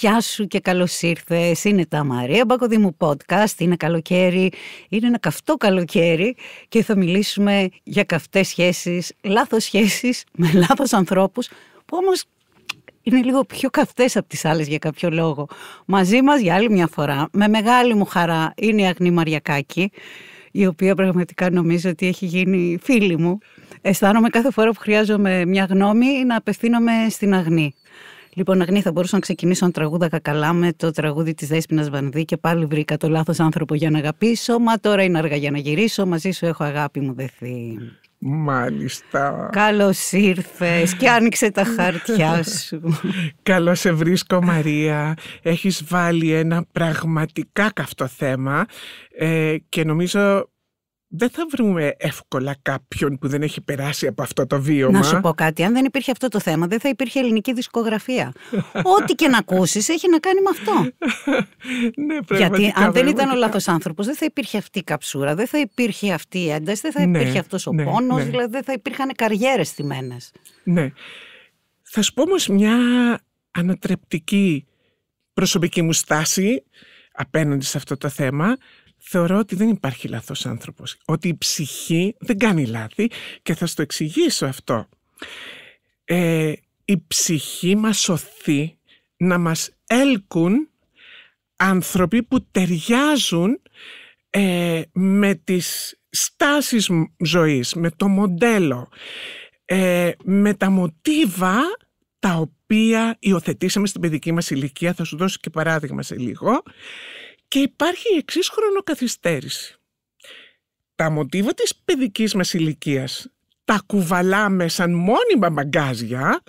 Γεια σου και καλώς ήρθες. Είναι τα Μαρία Μπακοδήμου Podcast. Είναι καλοκαίρι. Είναι ένα καυτό καλοκαίρι και θα μιλήσουμε για καυτές σχέσεις, λάθος σχέσεις με λάθος ανθρώπους, που όμως είναι λίγο πιο καυτές από τις άλλες για κάποιο λόγο. Μαζί μας για άλλη μια φορά, με μεγάλη μου χαρά, είναι η Αγνή Μαριακάκη, η οποία πραγματικά νομίζω ότι έχει γίνει φίλη μου. Αισθάνομαι κάθε φορά που χρειάζομαι μια γνώμη να απευθύνομαι στην Αγνή. Λοιπόν, Αγνή, θα μπορούσα να ξεκινήσω τραγούδα καλά με το τραγούδι της Δέσπινας Βανδί και πάλι βρήκα το λάθος άνθρωπο για να αγαπήσω. Μα τώρα είναι αργά για να γυρίσω. Μαζί σου έχω αγάπη μου δεθεί. Μάλιστα. Καλώς ήρθες και άνοιξε τα χαρτιά σου. Καλώς σε βρίσκω, Μαρία. Έχεις βάλει ένα πραγματικά καυτό θέμα ε, και νομίζω δεν θα βρούμε εύκολα κάποιον που δεν έχει περάσει από αυτό το βίωμα. Να σου πω κάτι. Αν δεν υπήρχε αυτό το θέμα, δεν θα υπήρχε ελληνική δισκογραφία. Ό,τι και να ακούσεις έχει να κάνει με αυτό. ναι, πραγματικά, Γιατί αν δεν ήταν ο λάθος άνθρωπος, δεν θα υπήρχε αυτή η καψούρα, δεν θα υπήρχε αυτή η ένταση, δεν θα ναι, υπήρχε αυτός αυτό ο ναι, ναι. πόνος, δηλαδή δεν θα υπήρχαν καριέρες θυμένε. Ναι. Θα σου πω όμως μια ανατρεπτική προσωπική μου στάση απέναντι σε αυτό το θέμα θεωρώ ότι δεν υπάρχει λάθος άνθρωπος. Ότι η ψυχή δεν κάνει λάθη και θα στο εξηγήσω αυτό. Ε, η ψυχή μας σωθεί να μας έλκουν άνθρωποι που ταιριάζουν ε, με τις στάσεις ζωής, με το μοντέλο, ε, με τα μοτίβα τα οποία υιοθετήσαμε στην παιδική μας ηλικία, θα σου δώσω και παράδειγμα σε λίγο, και υπάρχει η εξής χρονοκαθυστέρηση. Τα μοτίβα της παιδικής μας ηλικίας τα κουβαλάμε σαν μόνιμα μπαγκάζια,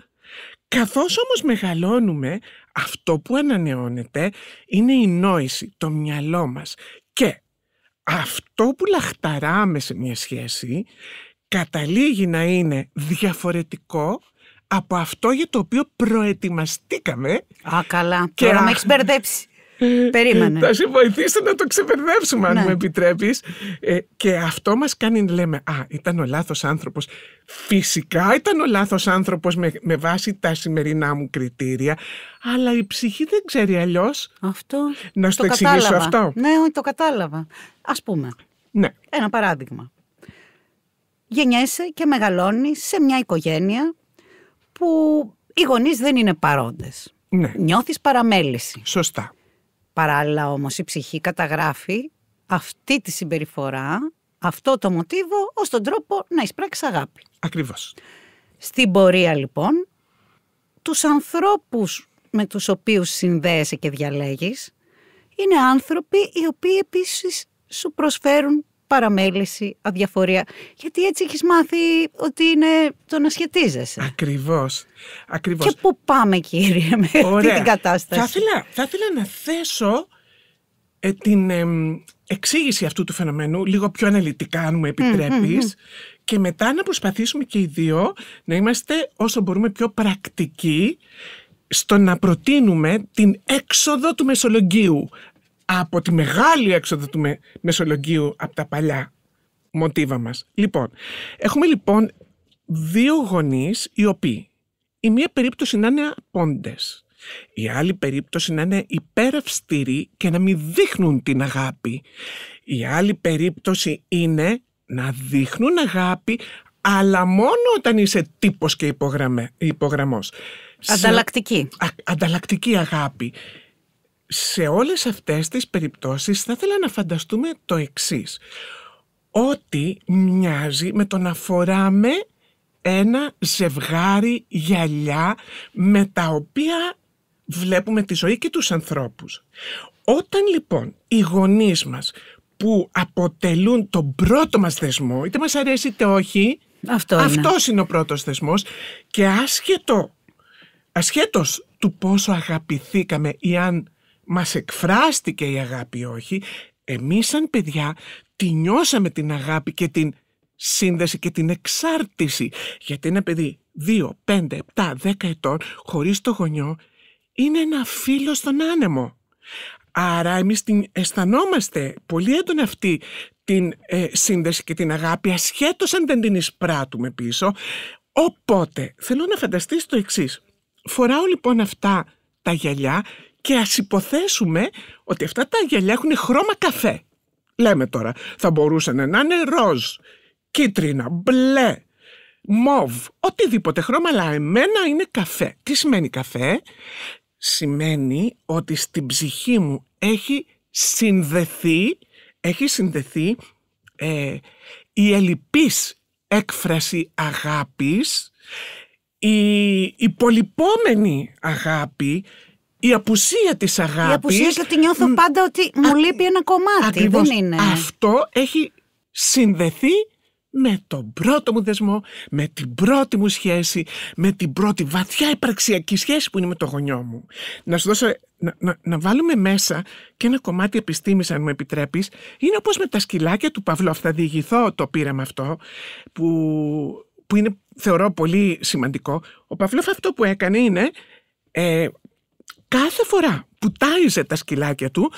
καθώς όμως μεγαλώνουμε, αυτό που ανανεώνεται είναι η νόηση, το μυαλό μας. Και αυτό που λαχταράμε σε μια σχέση καταλήγει να είναι διαφορετικό από αυτό για το οποίο προετοιμαστήκαμε. Α, καλά. Και Τώρα με έχεις μπερδέψει. Περίμενε. Θα σε βοηθήσω να το ξεπερδέψουμε, αν ναι. μου επιτρέπεις. Ε, και αυτό μας κάνει να λέμε: Α, ήταν ο λάθος άνθρωπος. Φυσικά ήταν ο λάθος άνθρωπος με, με βάση τα σημερινά μου κριτήρια. Αλλά η ψυχή δεν ξέρει αλλιώς. Αυτό. Να σου το, εξηγήσω κατάλαβα. αυτό. Ναι, το κατάλαβα. Ας πούμε. Ναι. Ένα παράδειγμα. Γεννιέσαι και μεγαλώνει σε μια οικογένεια που οι γονείς δεν είναι παρόντες. Ναι. παραμέληση. Σωστά. Παράλληλα όμως η ψυχή καταγράφει αυτή τη συμπεριφορά, αυτό το μοτίβο, ως τον τρόπο να εισπράξει αγάπη. Ακριβώς. Στην πορεία λοιπόν, τους ανθρώπους με τους οποίους συνδέεσαι και διαλέγεις, είναι άνθρωποι οι οποίοι επίσης σου προσφέρουν παραμέληση, αδιαφορία. Γιατί έτσι έχεις μάθει ότι είναι το να σχετίζεσαι. Ακριβώς. Ακριβώς. Και πού πάμε, κύριε, με αυτή την κατάσταση. Θα ήθελα, θα να θέσω ε, την εξήγηση αυτού του φαινομένου λίγο πιο αναλυτικά, αν μου επιτρέπεις. Και μετά να προσπαθήσουμε και οι δύο να είμαστε όσο μπορούμε πιο πρακτικοί στο να προτείνουμε την έξοδο του μεσολογγίου από τη μεγάλη έξοδο του Μεσολογγίου από τα παλιά μοτίβα μας. Λοιπόν, έχουμε λοιπόν δύο γονείς οι οποίοι η μία περίπτωση να είναι πόντες, η άλλη περίπτωση να είναι υπεραυστηροί και να μην δείχνουν την αγάπη. Η άλλη περίπτωση είναι να δείχνουν αγάπη αλλά μόνο όταν είσαι τύπος και υπογραμμός. Ανταλλακτική. ανταλλακτική αγάπη σε όλες αυτές τις περιπτώσεις θα ήθελα να φανταστούμε το εξής. Ότι μοιάζει με το να φοράμε ένα ζευγάρι γυαλιά με τα οποία βλέπουμε τη ζωή και τους ανθρώπους. Όταν λοιπόν οι γονείς μας που αποτελούν τον πρώτο μας δεσμό είτε μας αρέσει είτε όχι, Αυτό είναι. αυτός είναι ο πρώτος θεσμός και άσχετο, ασχέτως του πόσο αγαπηθήκαμε ή αν μας εκφράστηκε η αγάπη όχι, εμείς σαν παιδιά τη νιώσαμε την αγάπη και την σύνδεση και την εξάρτηση. Γιατί ένα παιδί 2, 5, 7, 10 ετών χωρίς το γονιό είναι ένα φίλο στον άνεμο. Άρα εμείς την αισθανόμαστε πολύ έντονα αυτή την ε, σύνδεση και την αγάπη ασχέτως αν δεν την εισπράττουμε πίσω. Οπότε θέλω να φανταστείς το εξής. Φοράω λοιπόν αυτά τα γυαλιά και ας υποθέσουμε ότι αυτά τα γυαλιά έχουν χρώμα καφέ. Λέμε τώρα, θα μπορούσαν να είναι ροζ, κίτρινα, μπλε, μοβ, οτιδήποτε χρώμα, αλλά εμένα είναι καφέ. Τι σημαίνει καφέ? Σημαίνει ότι στην ψυχή μου έχει συνδεθεί, έχει συνδεθεί ε, η ελλειπής έκφραση αγάπης, η υπολοιπόμενη αγάπη, η απουσία της αγάπης. Η απουσία και ότι νιώθω πάντα ότι μου λείπει ένα κομμάτι, δεν είναι. Αυτό έχει συνδεθεί με τον πρώτο μου δεσμό, με την πρώτη μου σχέση, με την πρώτη βαθιά υπαρξιακή σχέση που είναι με το γονιό μου. Να σου δώσω, να, να, να βάλουμε μέσα και ένα κομμάτι επιστήμης αν μου επιτρέπεις, είναι όπως με τα σκυλάκια του Παυλόφ, θα διηγηθώ το πείραμα αυτό, που, που είναι θεωρώ πολύ σημαντικό. Ο Παυλόφ αυτό που έκανε είναι, ε, κάθε φορά που τάιζε τα σκυλάκια του,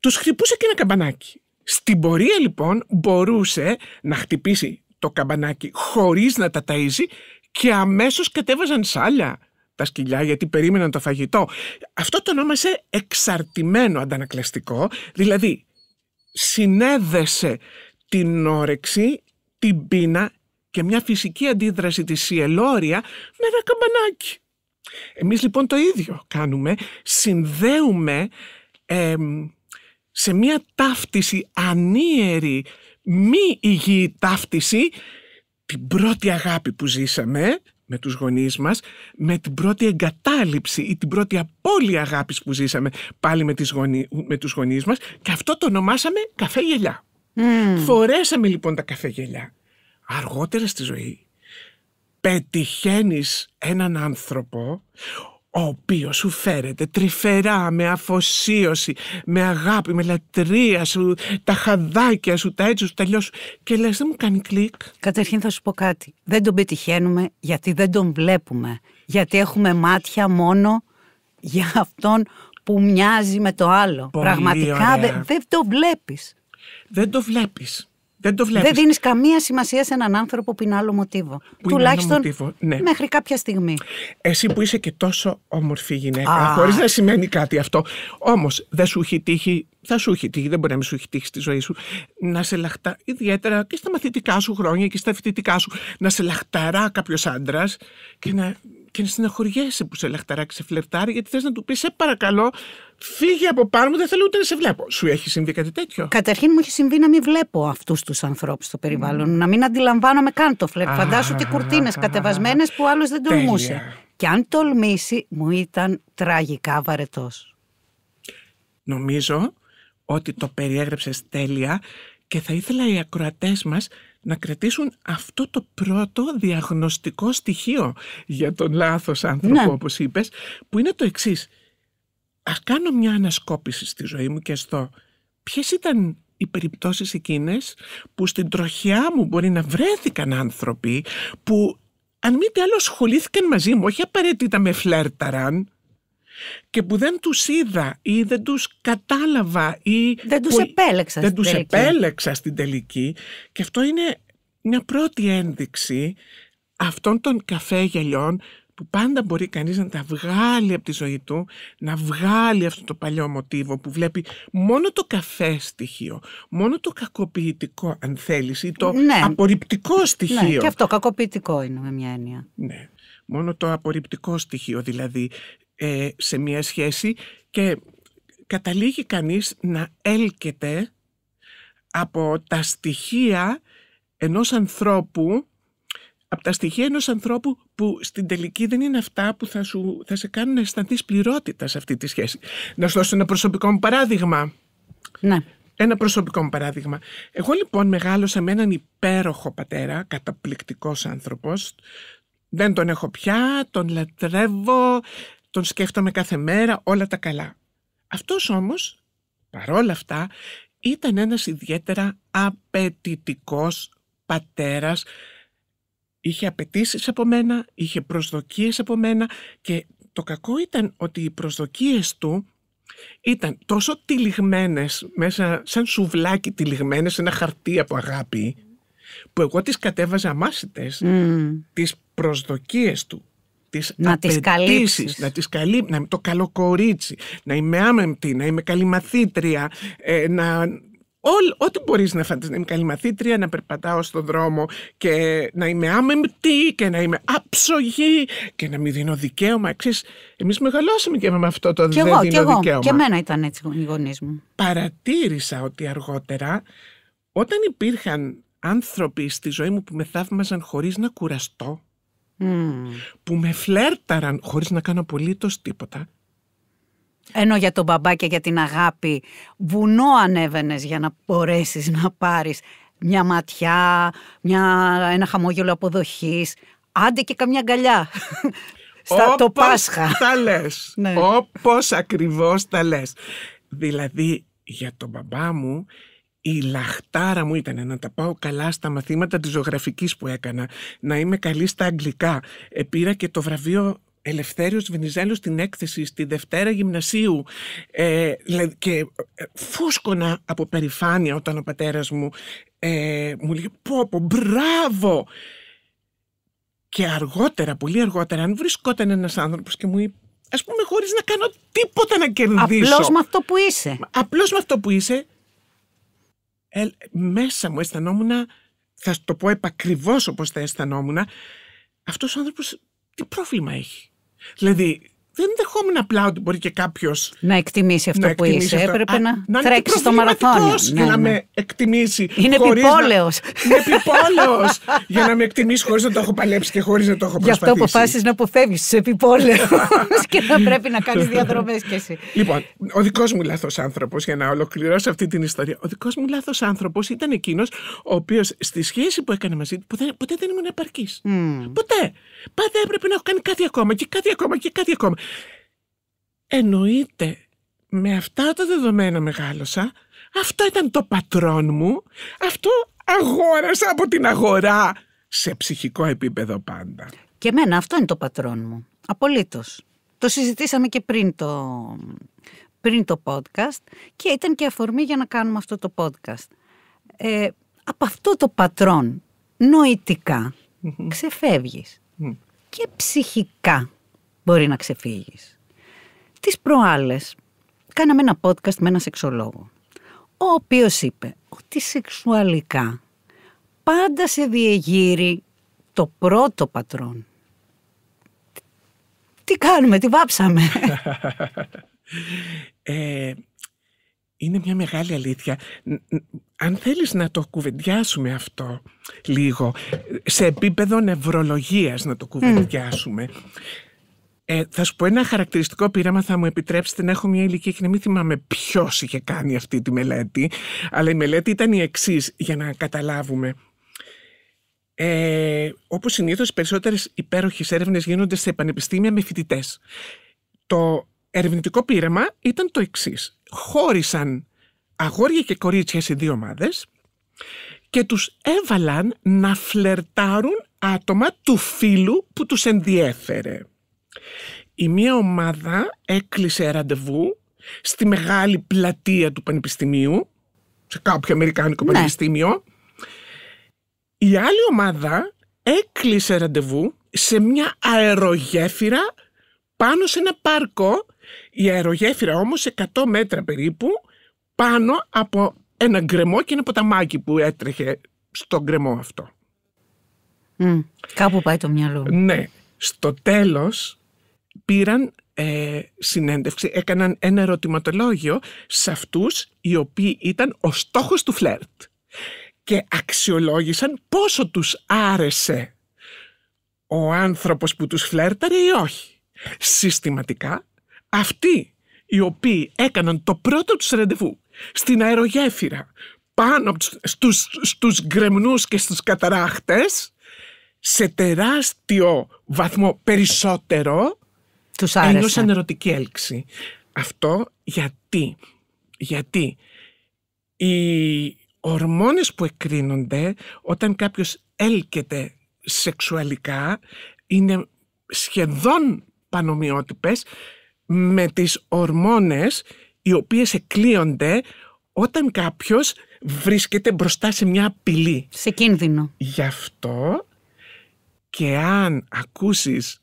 τους χτυπούσε και ένα καμπανάκι. Στην πορεία λοιπόν μπορούσε να χτυπήσει το καμπανάκι χωρίς να τα ταΐζει και αμέσως κατέβαζαν σάλια τα σκυλιά γιατί περίμεναν το φαγητό. Αυτό το ονόμασε εξαρτημένο αντανακλαστικό, δηλαδή συνέδεσε την όρεξη, την πείνα και μια φυσική αντίδραση της Σιελόρια με ένα καμπανάκι. Εμείς λοιπόν το ίδιο κάνουμε, συνδέουμε σε μια ταύτιση ανίερη, μη υγιή ταύτιση, την πρώτη αγάπη που ζήσαμε με τους γονείς μας, με την πρώτη εγκατάλειψη ή την πρώτη απώλεια αγάπης που ζήσαμε πάλι με, τις γονεί, με τους γονείς μας και αυτό το ονομάσαμε καφέ γελιά. Φορέσαμε λοιπόν τα καφέ γελιά. Αργότερα στη ζωή πετυχαίνεις έναν άνθρωπο ο οποίος σου φέρεται τρυφερά, με αφοσίωση, με αγάπη, με λατρεία σου, τα χαδάκια σου, τα έτσι σου, τα σου και λες δεν μου κάνει κλικ. Καταρχήν θα σου πω κάτι. Δεν τον πετυχαίνουμε γιατί δεν τον βλέπουμε. Γιατί έχουμε μάτια μόνο για αυτόν που μοιάζει με το άλλο. Πραγματικά δεν δε το βλέπεις. Δεν το βλέπεις. Δεν το βλέπεις. Δεν δίνεις καμία σημασία σε έναν άνθρωπο που είναι άλλο μοτίβο. Που Τουλάχιστον άλλο μοτίβο, ναι. μέχρι κάποια στιγμή. Εσύ που είσαι και τόσο όμορφη γυναίκα, χωρίς να σημαίνει κάτι αυτό. Όμως δεν σου έχει τύχει, θα σου έχει τύχει, δεν μπορεί να μην σου έχει τύχει στη ζωή σου, να σε λαχτά, ιδιαίτερα και στα μαθητικά σου χρόνια και στα φοιτητικά σου, να σε λαχταρά κάποιος άντρας και να και να συναχωριέσαι που σε λαχταράξει σε φλερτάρει, γιατί θες να του πεις: Σε παρακαλώ, φύγε από πάνω μου, δεν θέλω ούτε να σε βλέπω. Σου έχει συμβεί κάτι τέτοιο. Καταρχήν μου έχει συμβεί να μην βλέπω αυτούς τους ανθρώπους στο περιβάλλον, mm. να μην αντιλαμβάνομαι καν το φλερτ. Φαντάσου τι κουρτίνες κατεβασμένες που άλλος δεν τολμούσε. Και αν τολμήσει, μου ήταν τραγικά βαρετός. Νομίζω ότι το περιέγραψες τέλεια και θα ήθελα οι ακροατές μας να κρατήσουν αυτό το πρώτο διαγνωστικό στοιχείο για τον λάθος άνθρωπο, ναι. όπως είπες, που είναι το εξής. Ας κάνω μια ανασκόπηση στη ζωή μου και στο ποιες ήταν οι περιπτώσεις εκείνες που στην τροχιά μου μπορεί να βρέθηκαν άνθρωποι που αν μη τι άλλο ασχολήθηκαν μαζί μου, όχι απαραίτητα με φλέρταραν, και που δεν τους είδα ή δεν τους κατάλαβα ή δεν τους που... επέλεξα, δεν στην τους τελική. επέλεξα στην τελική και αυτό είναι μια πρώτη ένδειξη αυτών των καφέ γελιών που πάντα μπορεί κανείς να τα βγάλει από τη ζωή του, να βγάλει αυτό το παλιό μοτίβο που βλέπει μόνο το καφέ στοιχείο, μόνο το κακοποιητικό αν θέλεις ή το ναι. απορριπτικό στοιχείο. Ναι, και αυτό κακοποιητικό είναι με μια έννοια. Ναι, μόνο το απορριπτικό στοιχείο δηλαδή ε, σε μια σχέση και καταλήγει κανείς να έλκεται από τα στοιχεία ενός ανθρώπου από τα στοιχεία ενός ανθρώπου που στην τελική δεν είναι αυτά που θα, σου, θα σε κάνουν να αισθανθείς πληρότητας σε αυτή τη σχέση. Να σου δώσω ένα προσωπικό μου παράδειγμα. Ναι. Ένα προσωπικό μου παράδειγμα. Εγώ λοιπόν μεγάλωσα με έναν υπέροχο πατέρα, καταπληκτικός άνθρωπος. Δεν τον έχω πια, τον λατρεύω, τον σκέφτομαι κάθε μέρα, όλα τα καλά. Αυτός όμως, παρόλα αυτά, ήταν ένας ιδιαίτερα απαιτητικός πατέρας. Είχε απαιτήσεις από μένα, είχε προσδοκίες από μένα και το κακό ήταν ότι οι προσδοκίες του ήταν τόσο τυλιγμένες, μέσα, σαν σουβλάκι τυλιγμένες, ένα χαρτί από αγάπη, που εγώ τις κατέβαζα αμάσιτες, mm. τις προσδοκίες του τις να τις καλύψεις. Να τις καλύ... να είμαι το καλό κορίτσι, να είμαι άμεμπτη, να είμαι καλή μαθήτρια, ε, να... ό,τι μπορείς να φανταστείς, να είμαι καλή μαθήτρια, να περπατάω στον δρόμο και να είμαι άμεμπτη και να είμαι άψογη και να μην δίνω δικαίωμα. Εξή, εμείς μεγαλώσαμε και με αυτό το δεν εγώ, και εγώ. δικαίωμα. Και εμένα ήταν έτσι οι γονείς μου. Παρατήρησα ότι αργότερα όταν υπήρχαν άνθρωποι στη ζωή μου που με θαύμαζαν χωρίς να κουραστώ, που με φλέρταραν χωρίς να κάνω απολύτως τίποτα. Ενώ για τον μπαμπά και για την αγάπη βουνό ανέβαινες για να μπορέσεις να πάρεις μια ματιά, μια, ένα χαμόγελο αποδοχής, άντε και καμιά αγκαλιά. Στα το Πάσχα. τα λες. Όπω ναι. Όπως ακριβώς τα λες. Δηλαδή για τον μπαμπά μου η λαχτάρα μου ήταν να τα πάω καλά στα μαθήματα της ζωγραφικής που έκανα, να είμαι καλή στα αγγλικά. Ε, πήρα και το βραβείο Ελευθέριος Βενιζέλος στην έκθεση στη Δευτέρα Γυμνασίου ε, και ε, φούσκωνα από περηφάνεια όταν ο πατέρας μου ε, μου λέει πω πω μπράβο και αργότερα, πολύ αργότερα αν βρισκόταν ένας άνθρωπος και μου είπε ας πούμε χωρίς να κάνω τίποτα να κερδίσω απλώς με αυτό που είσαι απλώς με αυτό που είσαι ε, μέσα μου αισθανόμουν, θα το πω επακριβώς όπως θα αισθανόμουν, αυτός ο άνθρωπος τι πρόβλημα έχει. Δηλαδή, δεν δεχόμουν απλά ότι μπορεί και κάποιος. Να εκτιμήσει αυτό να που εκτιμήσει είσαι. Αυτό. Έπρεπε να, να τρέξει στο μαραθώνιο. Ναι, για ναι, να με εκτιμήσει. Είναι επιπόλαιο. Να... είναι επιπόλαιος. για να με εκτιμήσει χωρίς να το έχω παλέψει και χωρίς να το έχω προσπαθήσει. Γι' αυτό αποφάσισες να αποφεύγεις τους επιπόλαιου. και θα πρέπει να κάνεις διαδρομές κι εσύ. Λοιπόν, ο δικός μου λάθος άνθρωπος, για να ολοκληρώσω αυτή την ιστορία. Ο δικός μου λάθος άνθρωπος ήταν εκείνος ο οποίος στη σχέση που έκανε μαζί του ποτέ, ποτέ δεν ήμουν επαρκής. Mm. Ποτέ. Πάντα έπρεπε να έχω κάνει κάτι ακόμα και κάτι ακόμα και κάτι ακόμα. Εννοείται, με αυτά τα δεδομένα μεγάλωσα, αυτό ήταν το πατρόν μου, αυτό αγόρασα από την αγορά, σε ψυχικό επίπεδο πάντα. Και εμένα αυτό είναι το πατρόν μου, απολύτως. Το συζητήσαμε και πριν το, πριν το podcast και ήταν και αφορμή για να κάνουμε αυτό το podcast. Ε, από αυτό το πατρόν νοητικά ξεφεύγεις και ψυχικά μπορεί να ξεφύγεις. Τις προάλλες κάναμε ένα podcast με ένα σεξολόγο, ο οποίος είπε ότι σεξουαλικά πάντα σε διεγείρει το πρώτο πατρόν. Τι κάνουμε, τι βάψαμε. ε, είναι μια μεγάλη αλήθεια. Αν θέλεις να το κουβεντιάσουμε αυτό λίγο, σε επίπεδο νευρολογίας να το κουβεντιάσουμε, ε, θα σου πω ένα χαρακτηριστικό πείραμα, θα μου επιτρέψετε να έχω μια ηλικία και να μην θυμάμαι ποιος είχε κάνει αυτή τη μελέτη. Αλλά η μελέτη ήταν η εξής για να καταλάβουμε. Ε, Όπως συνήθως, οι περισσότερες υπέροχες έρευνες γίνονται σε πανεπιστήμια με φοιτητές. Το ερευνητικό πείραμα ήταν το εξής. Χώρισαν αγόρια και κορίτσια σε δύο ομάδες και τους έβαλαν να φλερτάρουν άτομα του φίλου που τους ενδιέφερε. Η μία ομάδα έκλεισε ραντεβού στη μεγάλη πλατεία του πανεπιστημίου, σε κάποιο αμερικάνικο ναι. πανεπιστήμιο. Η άλλη ομάδα έκλεισε ραντεβού σε μια αερογέφυρα πάνω σε ένα πάρκο. Η αερογέφυρα όμως 100 μέτρα περίπου πάνω από ένα γκρεμό και ένα ποταμάκι που έτρεχε στον γκρεμό αυτό. Mm, κάπου πάει το μυαλό. Ναι. Στο τέλος πήραν ε, συνέντευξη, έκαναν ένα ερωτηματολόγιο σε αυτούς οι οποίοι ήταν ο στόχος του φλερτ και αξιολόγησαν πόσο τους άρεσε ο άνθρωπος που τους φλέρταρε ή όχι. Συστηματικά αυτοί οι οποίοι έκαναν το πρώτο τους ραντεβού στην αερογέφυρα πάνω στους, στους γκρεμνούς και στους καταράχτες σε τεράστιο βαθμό περισσότερο τους ε, άρεσε. Ένιωσαν ερωτική έλξη. Αυτό γιατί. Γιατί οι ορμόνες που εκκρίνονται όταν κάποιος έλκεται σεξουαλικά είναι σχεδόν πανομοιότυπες με τις ορμόνες οι οποίες εκλείονται όταν κάποιος βρίσκεται μπροστά σε μια απειλή. Σε κίνδυνο. Γι' αυτό και αν ακούσεις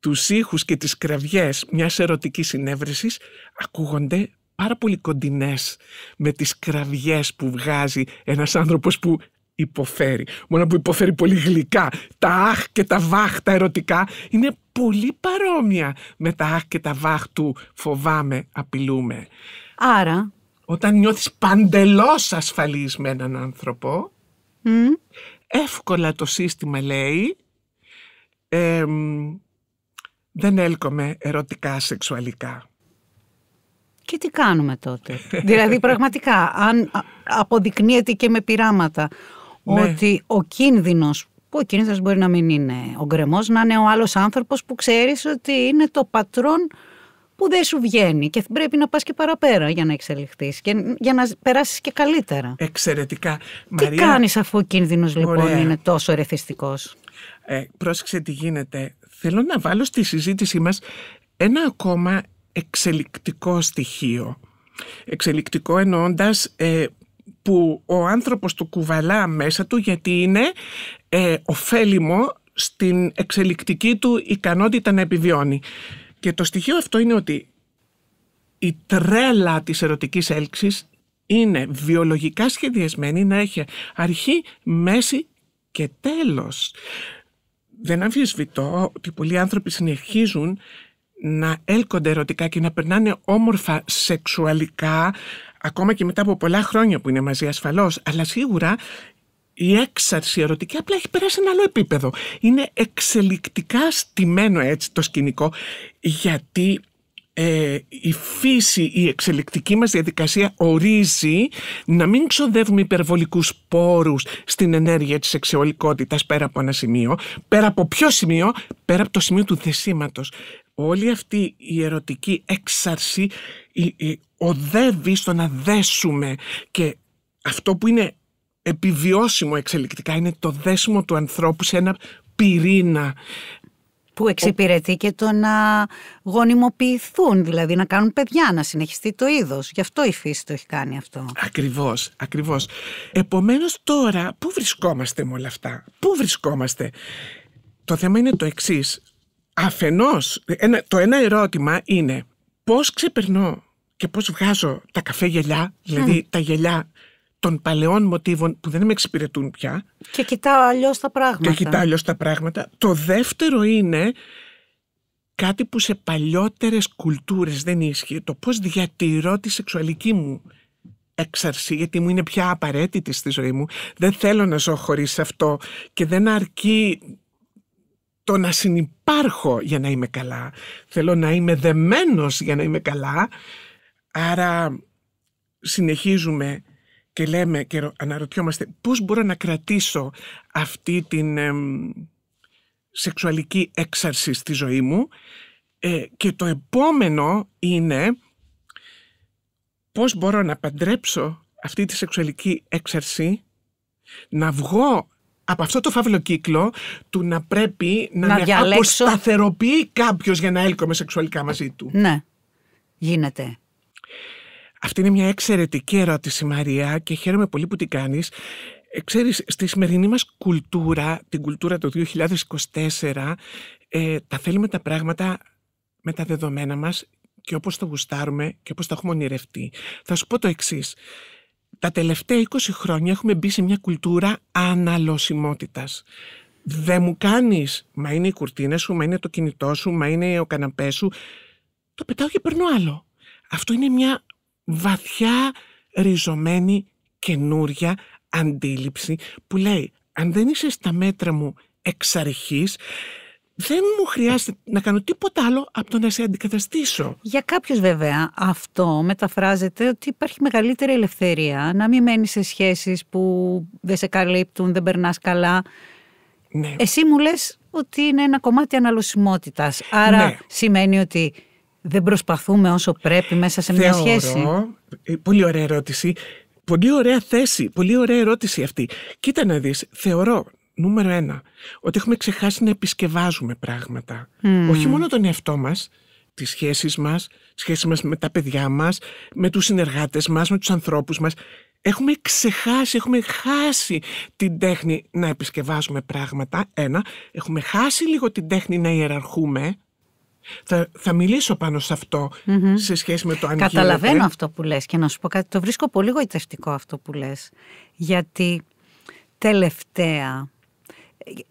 τους ήχους και τις κραυγές μιας έρωτικη συνέβρεσης ακούγονται πάρα πολύ κοντινές με τις κραυγές που βγάζει ένας άνθρωπος που υποφέρει. Μόνο που υποφέρει πολύ γλυκά. Τα αχ και τα βαχ τα ερωτικά είναι πολύ παρόμοια με τα αχ και τα βαχ του φοβάμαι, απειλούμε. Άρα... Όταν νιώθεις παντελώς ασφαλής με έναν άνθρωπο, mm. εύκολα το σύστημα λέει δεν έλκομαι ερωτικά σεξουαλικά. Και τι κάνουμε τότε. δηλαδή πραγματικά, αν αποδεικνύεται και με πειράματα ναι. ότι ο κίνδυνος, που ο κίνδυνος μπορεί να μην είναι ο γκρεμός, να είναι ο άλλος άνθρωπος που ξέρεις ότι είναι το πατρόν που δεν σου βγαίνει και πρέπει να πας και παραπέρα για να εξελιχθείς και για να περάσεις και καλύτερα. Εξαιρετικά. Τι κάνει κάνεις αφού ο κίνδυνος λοιπόν είναι τόσο ερεθιστικός. Ε, πρόσεξε τι γίνεται. Θέλω να βάλω στη συζήτησή μας ένα ακόμα εξελικτικό στοιχείο. Εξελικτικό εννοώντας ε, που ο άνθρωπος του κουβαλά μέσα του γιατί είναι ε, ωφέλιμο στην εξελικτική του ικανότητα να επιβιώνει. Και το στοιχείο αυτό είναι ότι η τρέλα της ερωτικής έλξης είναι βιολογικά σχεδιασμένη να έχει αρχή, μέση και τέλος δεν αμφισβητώ ότι πολλοί άνθρωποι συνεχίζουν να έλκονται ερωτικά και να περνάνε όμορφα σεξουαλικά ακόμα και μετά από πολλά χρόνια που είναι μαζί ασφαλώς αλλά σίγουρα η έξαρση ερωτική απλά έχει περάσει ένα άλλο επίπεδο. Είναι εξελικτικά στημένο έτσι το σκηνικό γιατί ε, η φύση, η εξελικτική μας διαδικασία ορίζει να μην ξοδεύουμε υπερβολικούς πόρους στην ενέργεια της σεξουαλικότητας πέρα από ένα σημείο, πέρα από ποιο σημείο, πέρα από το σημείο του θεσίματος. Όλη αυτή η ερωτική έξαρση η, οδεύει στο να δέσουμε και αυτό που είναι επιβιώσιμο εξελικτικά είναι το δέσιμο του ανθρώπου σε ένα πυρήνα που εξυπηρετεί και το να γονιμοποιηθούν, δηλαδή να κάνουν παιδιά, να συνεχιστεί το είδος. Γι' αυτό η φύση το έχει κάνει αυτό. Ακριβώς, ακριβώς. Επομένως τώρα, πού βρισκόμαστε με όλα αυτά, πού βρισκόμαστε. Το θέμα είναι το εξής. Αφενός, το ένα ερώτημα είναι πώς ξεπερνώ και πώς βγάζω τα καφέ γελιά, δηλαδή τα γελιά των παλαιών μοτίβων που δεν με εξυπηρετούν πια. Και κοιτάω αλλιώς τα πράγματα. Και κοιτάω αλλιώς τα πράγματα. Το δεύτερο είναι κάτι που σε παλιότερες κουλτούρες δεν ίσχυε, το πώς διατηρώ τη σεξουαλική μου έξαρση, γιατί μου είναι πια απαραίτητη στη ζωή μου. Δεν θέλω να ζω χωρίς αυτό και δεν αρκεί το να συνυπάρχω για να είμαι καλά. Θέλω να είμαι δεμένος για να είμαι καλά. Άρα συνεχίζουμε και λέμε και αναρωτιόμαστε πώς μπορώ να κρατήσω αυτή την σεξουαλική έξαρση στη ζωή μου ε, και το επόμενο είναι πώς μπορώ να παντρέψω αυτή τη σεξουαλική έξαρση να βγω από αυτό το φαύλο κύκλο του να πρέπει να, να με αποσταθεροποιεί κάποιος για να έλκομαι σεξουαλικά μαζί του. Ναι, γίνεται. Αυτή είναι μια εξαιρετική ερώτηση, Μαρία, και χαίρομαι πολύ που την κάνεις. Ε, ξέρεις, στη σημερινή μας κουλτούρα, την κουλτούρα του 2024, ε, τα θέλουμε τα πράγματα με τα δεδομένα μας και όπως τα γουστάρουμε και όπως τα έχουμε ονειρευτεί. Θα σου πω το εξής. Τα τελευταία 20 χρόνια έχουμε μπει σε μια κουλτούρα αναλωσιμότητας. Δεν μου κάνεις, μα είναι η κουρτίνα σου, μα είναι το κινητό σου, μα είναι ο καναπές σου. Το πετάω και παίρνω άλλο. Αυτό είναι μια βαθιά ριζωμένη καινούρια αντίληψη που λέει αν δεν είσαι στα μέτρα μου εξ αρχής, δεν μου χρειάζεται να κάνω τίποτα άλλο από το να σε αντικαταστήσω. Για κάποιους, βέβαια, αυτό μεταφράζεται ότι υπάρχει μεγαλύτερη ελευθερία να μην μένεις σε σχέσεις που δεν σε καλύπτουν, δεν περνάς καλά. Ναι. Εσύ μου λες ότι είναι ένα κομμάτι αναλωσιμότητας. Άρα ναι. σημαίνει ότι δεν προσπαθούμε όσο πρέπει μέσα σε μια Θεωρώ, σχέση. Ε, πολύ ωραία ερώτηση. Πολύ ωραία θέση, πολύ ωραία ερώτηση αυτή. Κοίτα να δεις, θεωρώ, νούμερο ένα, ότι έχουμε ξεχάσει να επισκευάζουμε πράγματα. Όχι μόνο τον εαυτό μας, τις σχέσεις μας, σχέσεις μας με τα παιδιά μας, με τους συνεργάτες μας, με τους ανθρώπους μας. Έχουμε ξεχάσει, έχουμε χάσει την τέχνη να επισκευάζουμε πράγματα, ένα. Έχουμε χάσει λίγο την τέχνη να ιεραρχούμε, θα, θα μιλήσω πάνω σε αυτο σε σχέση με το αν Καταλαβαίνω αυτό που λες και να σου πω κάτι. Το βρίσκω πολύ γοητευτικό αυτό που λες. Γιατί τελευταία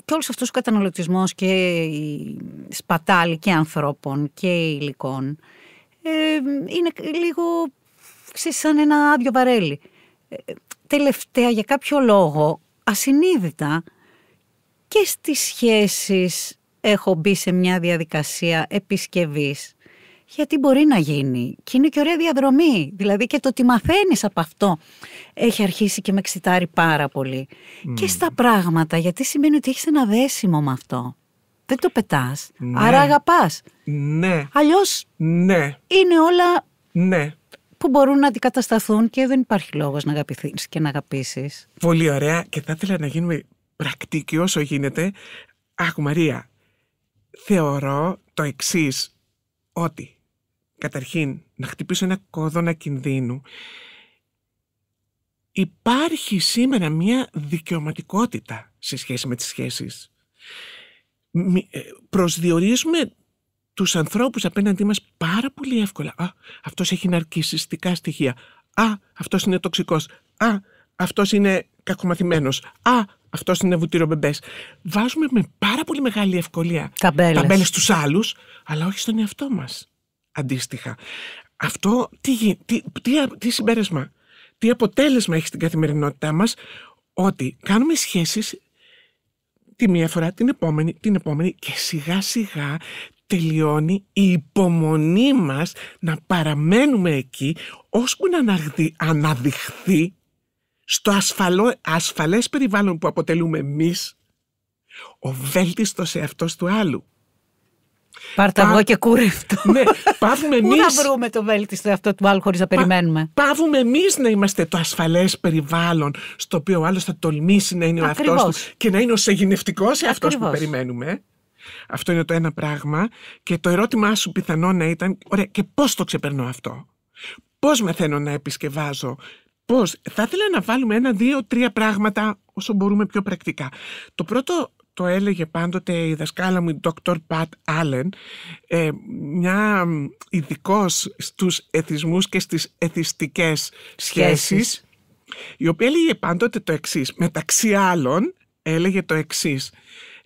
και όλος αυτός ο καταναλωτισμός και η σπατάλη και ανθρώπων και υλικών ε, είναι λίγο σαν ένα άδειο βαρέλι. Ε, τελευταία για κάποιο λόγο ασυνείδητα και στις σχέσεις έχω μπει σε μια διαδικασία επισκευής γιατί μπορεί να γίνει. Και είναι και ωραία διαδρομή. Δηλαδή και το τι μαθαίνει από αυτό έχει αρχίσει και με εξητάρει πάρα πολύ. Και στα πράγματα, γιατί σημαίνει ότι έχεις ένα δέσιμο με αυτό. Δεν το πετάς. Ναι. Άρα αγαπάς. Ναι. Αλλιώς. Ναι. Είναι όλα. Ναι. Που μπορούν να αντικατασταθούν και δεν υπάρχει λόγος να αγαπηθείς και να αγαπήσεις. Πολύ ωραία. Και θα ήθελα να γίνουμε πρακτικοί όσο γίνεται. Αχ, Μαρία, θεωρώ το εξής ότι καταρχήν να χτυπήσω ένα κόδωνα κινδύνου υπάρχει σήμερα μια δικαιωματικότητα σε σχέση με τις σχέσεις. Ε, προσδιορίζουμε τους ανθρώπους απέναντί μας πάρα πολύ εύκολα. Α, αυτός έχει ναρκισιστικά στοιχεία. Α, αυτός είναι τοξικός. Α, αυτός είναι κακομαθημένος. Α, αυτός είναι βουτύρο μπεμπέ. Βάζουμε με πάρα πολύ μεγάλη ευκολία ταμπέλες στους άλλους, αλλά όχι στον εαυτό μας. Αντίστοιχα. Αυτό τι, τι, τι, τι συμπέρασμα, τι αποτέλεσμα έχει στην καθημερινότητά μας, ότι κάνουμε σχέσεις τη μία φορά, την επόμενη, την επόμενη και σιγά σιγά τελειώνει η υπομονή μας να παραμένουμε εκεί ώσπου να αναδειχθεί στο ασφαλό, ασφαλές περιβάλλον που αποτελούμε εμείς, ο βέλτιστος εαυτός του άλλου. Πάρτα Πα... και κούρευτο. Ναι, πάβουμε Πού να βρούμε το βέλτιστο εαυτό του άλλου χωρίς να περιμένουμε. Πα... Πάβουμε εμείς να είμαστε το ασφαλές περιβάλλον στο οποίο ο άλλος θα τολμήσει να είναι ο εαυτός του και να είναι ο εαυτός εαυτός που περιμένουμε. Αυτό είναι το ένα πράγμα. Και το ερώτημά σου πιθανό να ήταν, ωραία, και πώς το ξεπερνώ αυτό. Πώς μαθαίνω να επισκευάζω Πώς, θα ήθελα να βάλουμε ένα, δύο, τρία πράγματα όσο μπορούμε πιο πρακτικά. Το πρώτο το έλεγε πάντοτε η δασκάλα μου, η Dr. Pat Allen, ε, μια ειδικός στους εθισμούς και στις εθιστικές σχέσεις, η οποία έλεγε πάντοτε το εξής. Μεταξύ άλλων έλεγε το εξής.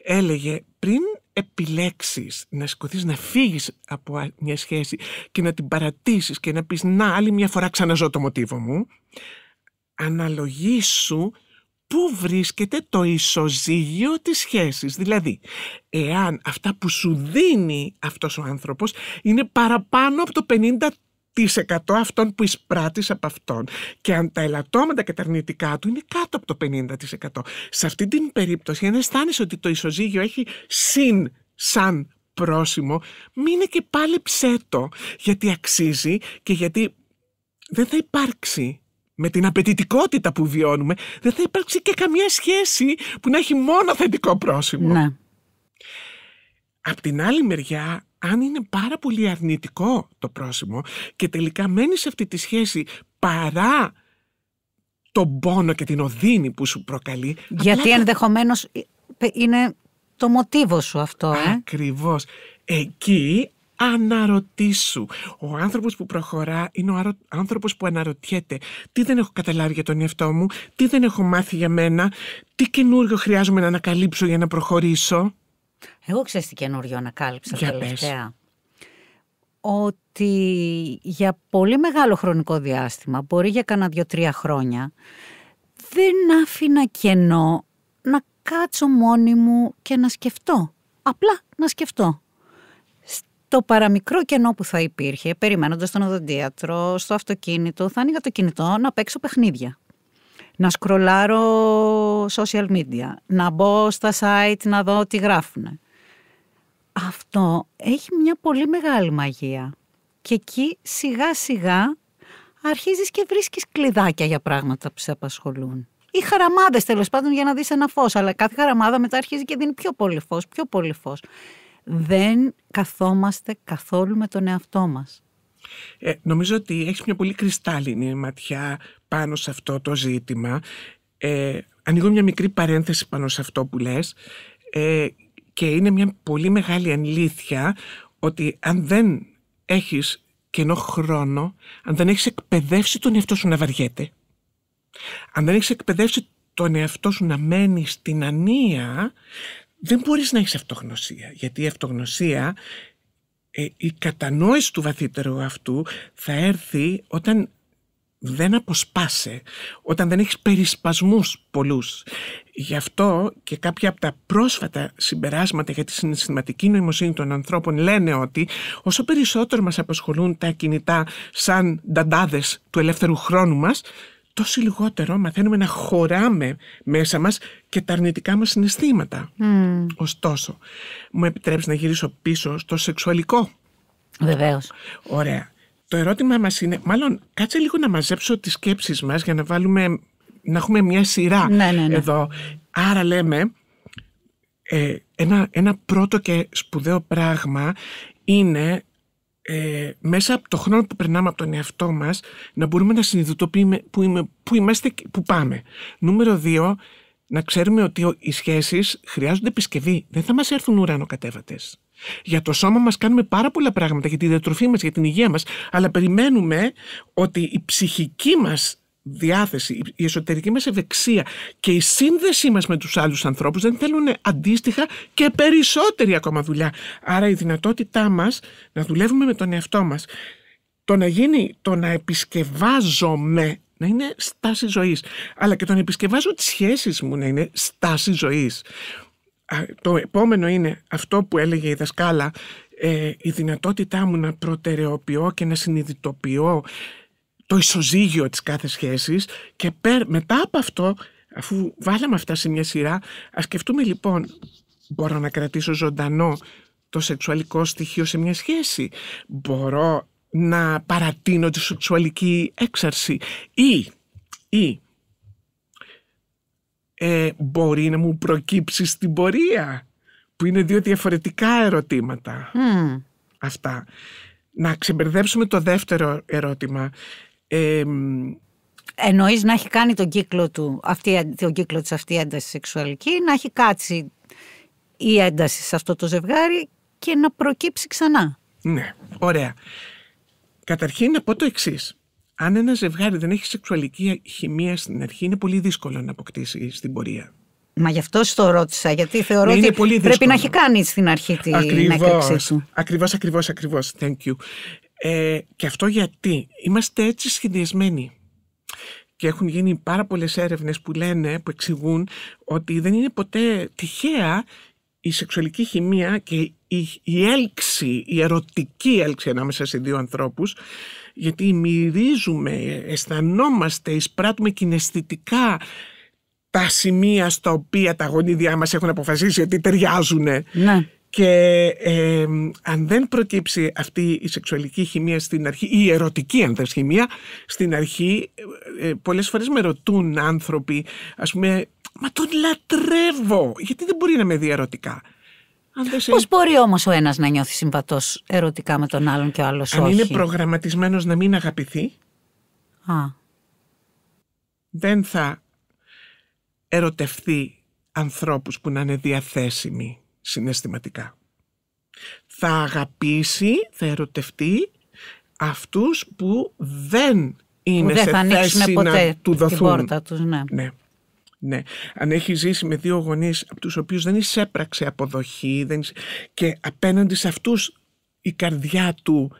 Έλεγε πριν επιλέξεις να σηκωθείς να φύγεις από μια σχέση και να την παρατήσεις και να πεις να άλλη μια φορά ξαναζώ το μοτίβο μου αναλογήσου πού βρίσκεται το ισοζύγιο της σχέσης. Δηλαδή, εάν αυτά που σου δίνει αυτός ο άνθρωπος είναι παραπάνω από το 50% αυτών που εισπράττεις από αυτόν. Και αν τα ελαττώματα και τα αρνητικά του είναι κάτω από το 50%. Σε αυτή την περίπτωση, αν αισθάνεσαι ότι το ισοζύγιο έχει συν σαν πρόσημο, είναι και πάλι ψέτο, γιατί αξίζει και γιατί δεν θα υπάρξει με την απαιτητικότητα που βιώνουμε, δεν θα υπάρξει και καμία σχέση που να έχει μόνο θετικό πρόσημο. Ναι. Απ' την άλλη μεριά, αν είναι πάρα πολύ αρνητικό το πρόσημο και τελικά μένει σε αυτή τη σχέση παρά τον πόνο και την οδύνη που σου προκαλεί. Γιατί απλά... ενδεχομένως είναι το μοτίβος σου αυτό. Ε? Ακριβώς. Εκεί αναρωτήσου. Ο άνθρωπος που προχωρά είναι ο άνθρωπος που αναρωτιέται τι δεν έχω καταλάβει για τον εαυτό μου, τι δεν έχω μάθει για μένα, τι καινούργιο χρειάζομαι να ανακαλύψω για να προχωρήσω. Εγώ ξέρεις τι καινούριο ανακάλυψα για τελευταία. Ότι για πολύ μεγάλο χρονικό διάστημα, μπορεί για κανένα δύο-τρία χρόνια, δεν άφηνα κενό να κάτσω μόνη μου και να σκεφτώ. Απλά να σκεφτώ. Στο παραμικρό κενό που θα υπήρχε, περιμένοντας τον οδοντίατρο, στο αυτοκίνητο, θα άνοιγα το κινητό να παίξω παιχνίδια να σκρολάρω social media, να μπω στα site να δω τι γράφουνε αυτό έχει μια πολύ μεγάλη μαγεία. Και εκεί σιγά σιγά αρχίζεις και βρίσκεις κλειδάκια για πράγματα που σε απασχολούν. Ή χαραμάδες τέλος πάντων για να δεις ένα φως. Αλλά κάθε χαραμάδα μετά αρχίζει και δίνει πιο πολύ φως, πιο πολύ φως. Δεν καθόμαστε καθόλου με τον εαυτό μας. Ε, νομίζω ότι έχεις μια πολύ κρυστάλλινη ματιά πάνω σε αυτό το ζήτημα. Ε, ανοίγω μια μικρή παρένθεση πάνω σε αυτό που λες ε, και είναι μια πολύ μεγάλη αλήθεια ότι αν δεν έχεις κενό χρόνο, αν δεν έχεις εκπαιδεύσει τον εαυτό σου να βαριέται, αν δεν έχεις εκπαιδεύσει τον εαυτό σου να μένεις στην ανία, δεν μπορείς να έχεις αυτογνωσία. Γιατί η αυτογνωσία, ε, η κατανόηση του βαθύτερου αυτού θα έρθει όταν δεν αποσπάσαι όταν δεν έχεις περισπασμούς πολλούς. Γι' αυτό και κάποια από τα πρόσφατα συμπεράσματα για τη συναισθηματική νοημοσύνη των ανθρώπων λένε ότι όσο περισσότερο μας απασχολούν τα κινητά σαν νταντάδες του ελεύθερου χρόνου μας, τόσο λιγότερο μαθαίνουμε να χωράμε μέσα μας και τα αρνητικά μας συναισθήματα. Mm. Ωστόσο, μου επιτρέψεις να γυρίσω πίσω στο σεξουαλικό. Βεβαίως. Ωραία. Το ερώτημα μας είναι, μάλλον κάτσε λίγο να μαζέψω τις σκέψεις μας για να βάλουμε, να έχουμε μια σειρά ναι, ναι, ναι. εδώ. Άρα λέμε, ε, ένα, ένα πρώτο και σπουδαίο πράγμα είναι ε, μέσα από το χρόνο που περνάμε από τον εαυτό μας να μπορούμε να συνειδητοποιούμε που, που είμαστε και που πάμε. Νούμερο δύο, να ξέρουμε ότι οι σχέσεις χρειάζονται επισκευή. Δεν θα μας έρθουν ουρανοκατέβατες. Για το σώμα μας κάνουμε πάρα πολλά πράγματα, για τη διατροφή μας, για την υγεία μας, αλλά περιμένουμε ότι η ψυχική μας διάθεση, η εσωτερική μας ευεξία και η σύνδεσή μας με τους άλλους ανθρώπους δεν θέλουν αντίστοιχα και περισσότερη ακόμα δουλειά. Άρα η δυνατότητά μας να δουλεύουμε με τον εαυτό μας, το να γίνει, το να επισκευάζομαι, να είναι στάση ζωής, αλλά και το να επισκευάζω τις σχέσεις μου να είναι στάση ζωής το επόμενο είναι αυτό που έλεγε η δασκάλα, ε, η δυνατότητά μου να προτεραιοποιώ και να συνειδητοποιώ το ισοζύγιο της κάθε σχέσης και μετά από αυτό, αφού βάλαμε αυτά σε μια σειρά, ας σκεφτούμε λοιπόν, μπορώ να κρατήσω ζωντανό το σεξουαλικό στοιχείο σε μια σχέση, μπορώ να παρατείνω τη σεξουαλική έξαρση ή, ή ε, μπορεί να μου προκύψει στην πορεία που είναι δύο διαφορετικά ερωτήματα αυτά. Να ξεμπερδέψουμε το δεύτερο ερώτημα. Ε, Εννοείς να έχει κάνει τον κύκλο, του, αυτή, τον κύκλο της αυτή ένταση σεξουαλική, να έχει κάτσει η ένταση σε αυτό το ζευγάρι και να προκύψει ξανά. Ναι, ωραία. Καταρχήν να πω το εξής αν ένα ζευγάρι δεν έχει σεξουαλική χημεία στην αρχή, είναι πολύ δύσκολο να αποκτήσει στην πορεία. Μα γι' αυτό το ρώτησα, γιατί θεωρώ ναι, ότι πρέπει να έχει κάνει στην αρχή την έκρηξή Ακριβώς, ακριβώς, ακριβώς. Thank you. Ε, και αυτό γιατί είμαστε έτσι σχεδιασμένοι. Και έχουν γίνει πάρα πολλές έρευνες που λένε, που εξηγούν ότι δεν είναι ποτέ τυχαία η σεξουαλική χημεία και η, έλξη, η ερωτική έλξη ανάμεσα σε δύο ανθρώπους γιατί μυρίζουμε, αισθανόμαστε, εισπράττουμε κιναισθητικά τα σημεία στα οποία τα γονίδια μας έχουν αποφασίσει ότι ταιριάζουν. Ναι. Και αν δεν προκύψει αυτή η σεξουαλική χημεία στην αρχή, ή η ερωτική αν χημεία, στην αρχή ε, ε, πολλές φορές με ρωτούν άνθρωποι, ας πούμε Μα τον λατρεύω. Γιατί δεν μπορεί να με δει ερωτικά. Σε... Πώς μπορεί όμως ο ένας να νιώθει συμβατός ερωτικά με τον άλλον και ο άλλος όχι. Αν είναι προγραμματισμένος να μην αγαπηθεί. Α. Δεν θα ερωτευτεί ανθρώπους που να είναι διαθέσιμοι συναισθηματικά. Θα αγαπήσει, θα ερωτευτεί αυτούς που δεν είναι που δεν σε θα θέση να του δοθούν. ναι. ναι. Ναι. Αν έχει ζήσει με δύο γονείς από τους οποίους δεν εισέπραξε αποδοχή δεν... και απέναντι σε αυτούς η καρδιά του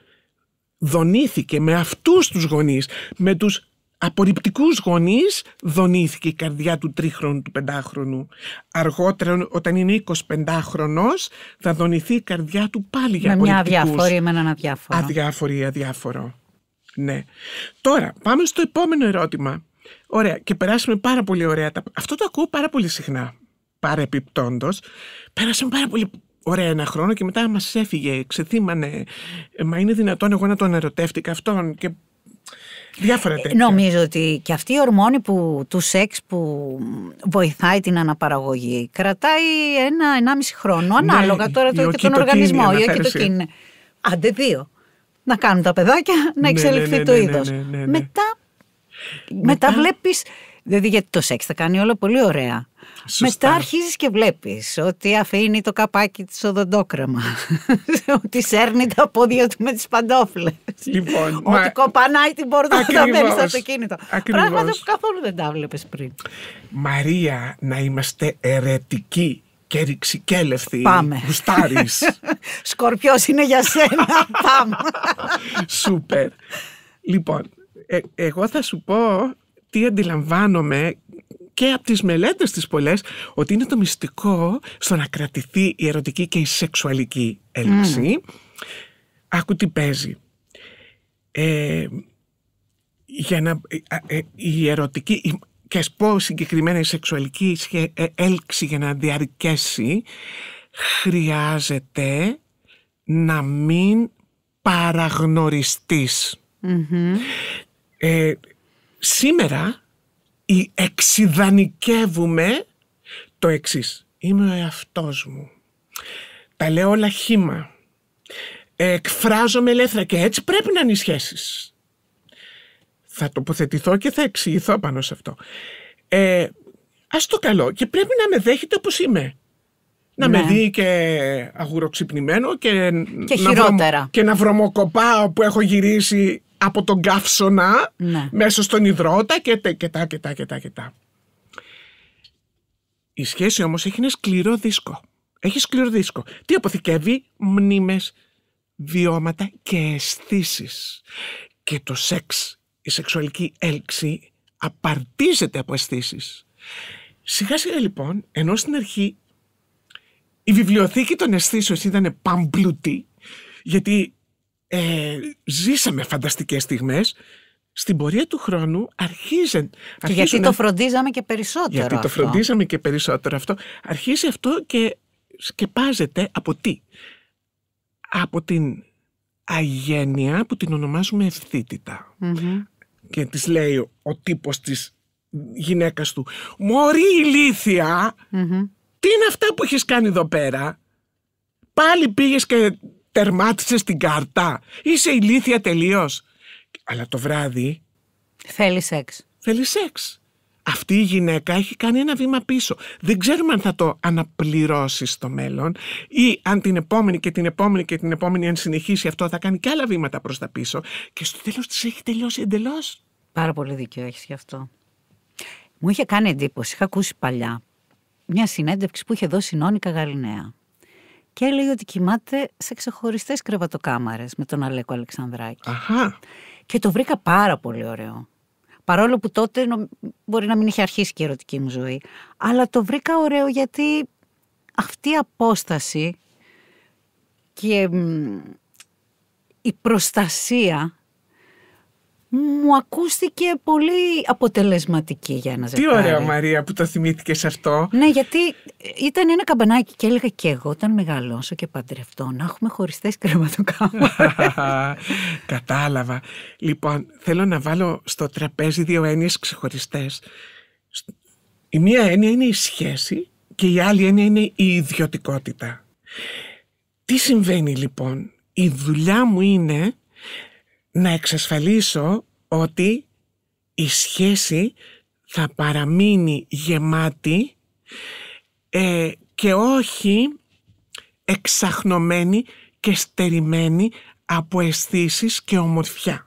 δονήθηκε με αυτούς τους γονείς, με τους απορριπτικούς γονείς, δονήθηκε η καρδιά του τρίχρονου, του πεντάχρονου. Αργότερα όταν είναι 25χρονο, θα δονηθεί η καρδιά του πάλι για με μια αδιάφορη, με έναν αδιάφορο. Αδιάφορη, αδιάφορο. Ναι. Τώρα πάμε στο επόμενο ερώτημα. Ωραία. Και περάσαμε πάρα πολύ ωραία. Αυτό το ακούω πάρα πολύ συχνά. Παρεπιπτόντως, πέρασαμε πάρα πολύ ωραία ένα χρόνο και μετά μας έφυγε, ξεθύμανε. Ε, μα είναι δυνατόν εγώ να τον ερωτεύτηκα αυτόν. Και Διάφορα ε, τέτοια. Νομίζω ότι και αυτή η ορμόνη που, του σεξ που βοηθάει την αναπαραγωγή κρατάει ένα, ενάμιση χρόνο ναι, ανάλογα τώρα το, και τον οργανισμό. Η οκυτοκίνη. Άντε δύο. Να κάνουν τα παιδάκια να ναι, ναι, εξελιχθεί το είδος. Μετά μετά, Μετά βλέπεις Δηλαδή, γιατί το σεξ θα κάνει όλα πολύ ωραία. Σωστά. Μετά αρχίζεις και βλέπεις ότι αφήνει το καπάκι της οδοντόκραμα. ότι σέρνει τα πόδια του με τις παντόφλες Λοιπόν, ότι μα... κοπανάει την πόρτα όταν μπαίνει στο αυτοκίνητο. Πράγματα που καθόλου δεν τα βλέπεις πριν. Μαρία, να είμαστε ερετικοί και ρηξικέλευθη. Πάμε. είναι για σένα. Πάμε. Σούπερ. Λοιπόν, ε, εγώ θα σου πω τι αντιλαμβάνομαι και από τις μελέτες της πολλές ότι είναι το μυστικό στο να κρατηθεί η ερωτική και η σεξουαλική έλξη. Mm. Άκου τι παίζει. Ε, για να, ε, ε, η ερωτική η, και πω συγκεκριμένα η σεξουαλική έλξη για να διαρκέσει χρειάζεται να μην παραγνωριστείς. Mm-hmm. Ε, σήμερα η εξειδανικεύουμε το εξής. Είμαι ο εαυτός μου. Τα λέω όλα χήμα. Εκφράζομαι ελεύθερα και έτσι πρέπει να είναι οι σχέσεις. Θα τοποθετηθώ και θα εξηγηθώ πάνω σε αυτό. Ε, ας το καλό και πρέπει να με δέχεται όπως είμαι. Να με ναι. δει και αγουροξυπνημένο και, και, να χειρότερα. και να βρωμοκοπάω που έχω γυρίσει από τον καύσωνα ναι. μέσω στον υδρότα και, τα και τα και τα και τα και τα. Η σχέση όμως έχει ένα σκληρό δίσκο. Έχει σκληρό δίσκο. Τι αποθηκεύει μνήμες, βιώματα και αισθήσεις. Και το σεξ, η σεξουαλική έλξη απαρτίζεται από αισθήσεις. Σιγά σιγά λοιπόν, ενώ στην αρχή η βιβλιοθήκη των αισθήσεων ήταν παμπλούτη, γιατί ε, ζήσαμε φανταστικές στιγμές στην πορεία του χρόνου αρχίζει. Και γιατί το φροντίζαμε και περισσότερο. Γιατί το φροντίζαμε και περισσότερο αυτό. Αρχίζει αυτό και σκεπάζεται από τι. Από την αγένεια που την ονομάζουμε Και της λέει ο τύπος της γυναίκας του «Μωρή τι είναι αυτά που έχεις κάνει εδώ πέρα» πάλι πήγες και τερμάτισες την κάρτα. Είσαι ηλίθια τελείως. Αλλά το βράδυ. Θέλει σεξ. Θέλει σεξ. Αυτή η γυναίκα έχει κάνει ένα βήμα πίσω. Δεν ξέρουμε αν θα το αναπληρώσει στο μέλλον ή αν την επόμενη και την επόμενη και την επόμενη, αν συνεχίσει αυτό, θα κάνει και άλλα βήματα προς τα πίσω. Και στο τέλος της έχει τελειώσει εντελώς. Πάρα πολύ δίκιο έχεις γι' αυτό. Μου είχε κάνει εντύπωση, είχα ακούσει παλιά μια συνέντευξη που είχε δώσει η Νόνικα Γαλινέα και έλεγε ότι κοιμάται σε ξεχωριστές κρεβατοκάμαρες με τον Αλέκο Αλεξανδράκη. Αχα. Και το βρήκα πάρα πολύ ωραίο. Παρόλο που τότε μπορεί να μην είχε αρχίσει και η ερωτική μου ζωή. Αλλά το βρήκα ωραίο γιατί αυτή η απόσταση και η προστασία μου ακούστηκε πολύ αποτελεσματική για ένα ζευγάρι. Τι ωραία Μαρία που το θυμήθηκες αυτό. Ναι, γιατί ήταν ένα καμπανάκι και έλεγα και εγώ όταν μεγαλώσω και παντρευτώ να έχουμε χωριστές κρεβατοκάμαρες. Κατάλαβα. Λοιπόν, θέλω να βάλω στο τραπέζι δύο έννοιες ξεχωριστές. Η μία έννοια είναι η σχέση και η άλλη έννοια είναι η ιδιωτικότητα. Τι συμβαίνει λοιπόν. Η δουλειά μου είναι να εξασφαλίσω ότι η σχέση θα παραμείνει γεμάτη ε, και όχι εξαχνωμένη και στερημένη από αισθήσεις και ομορφιά.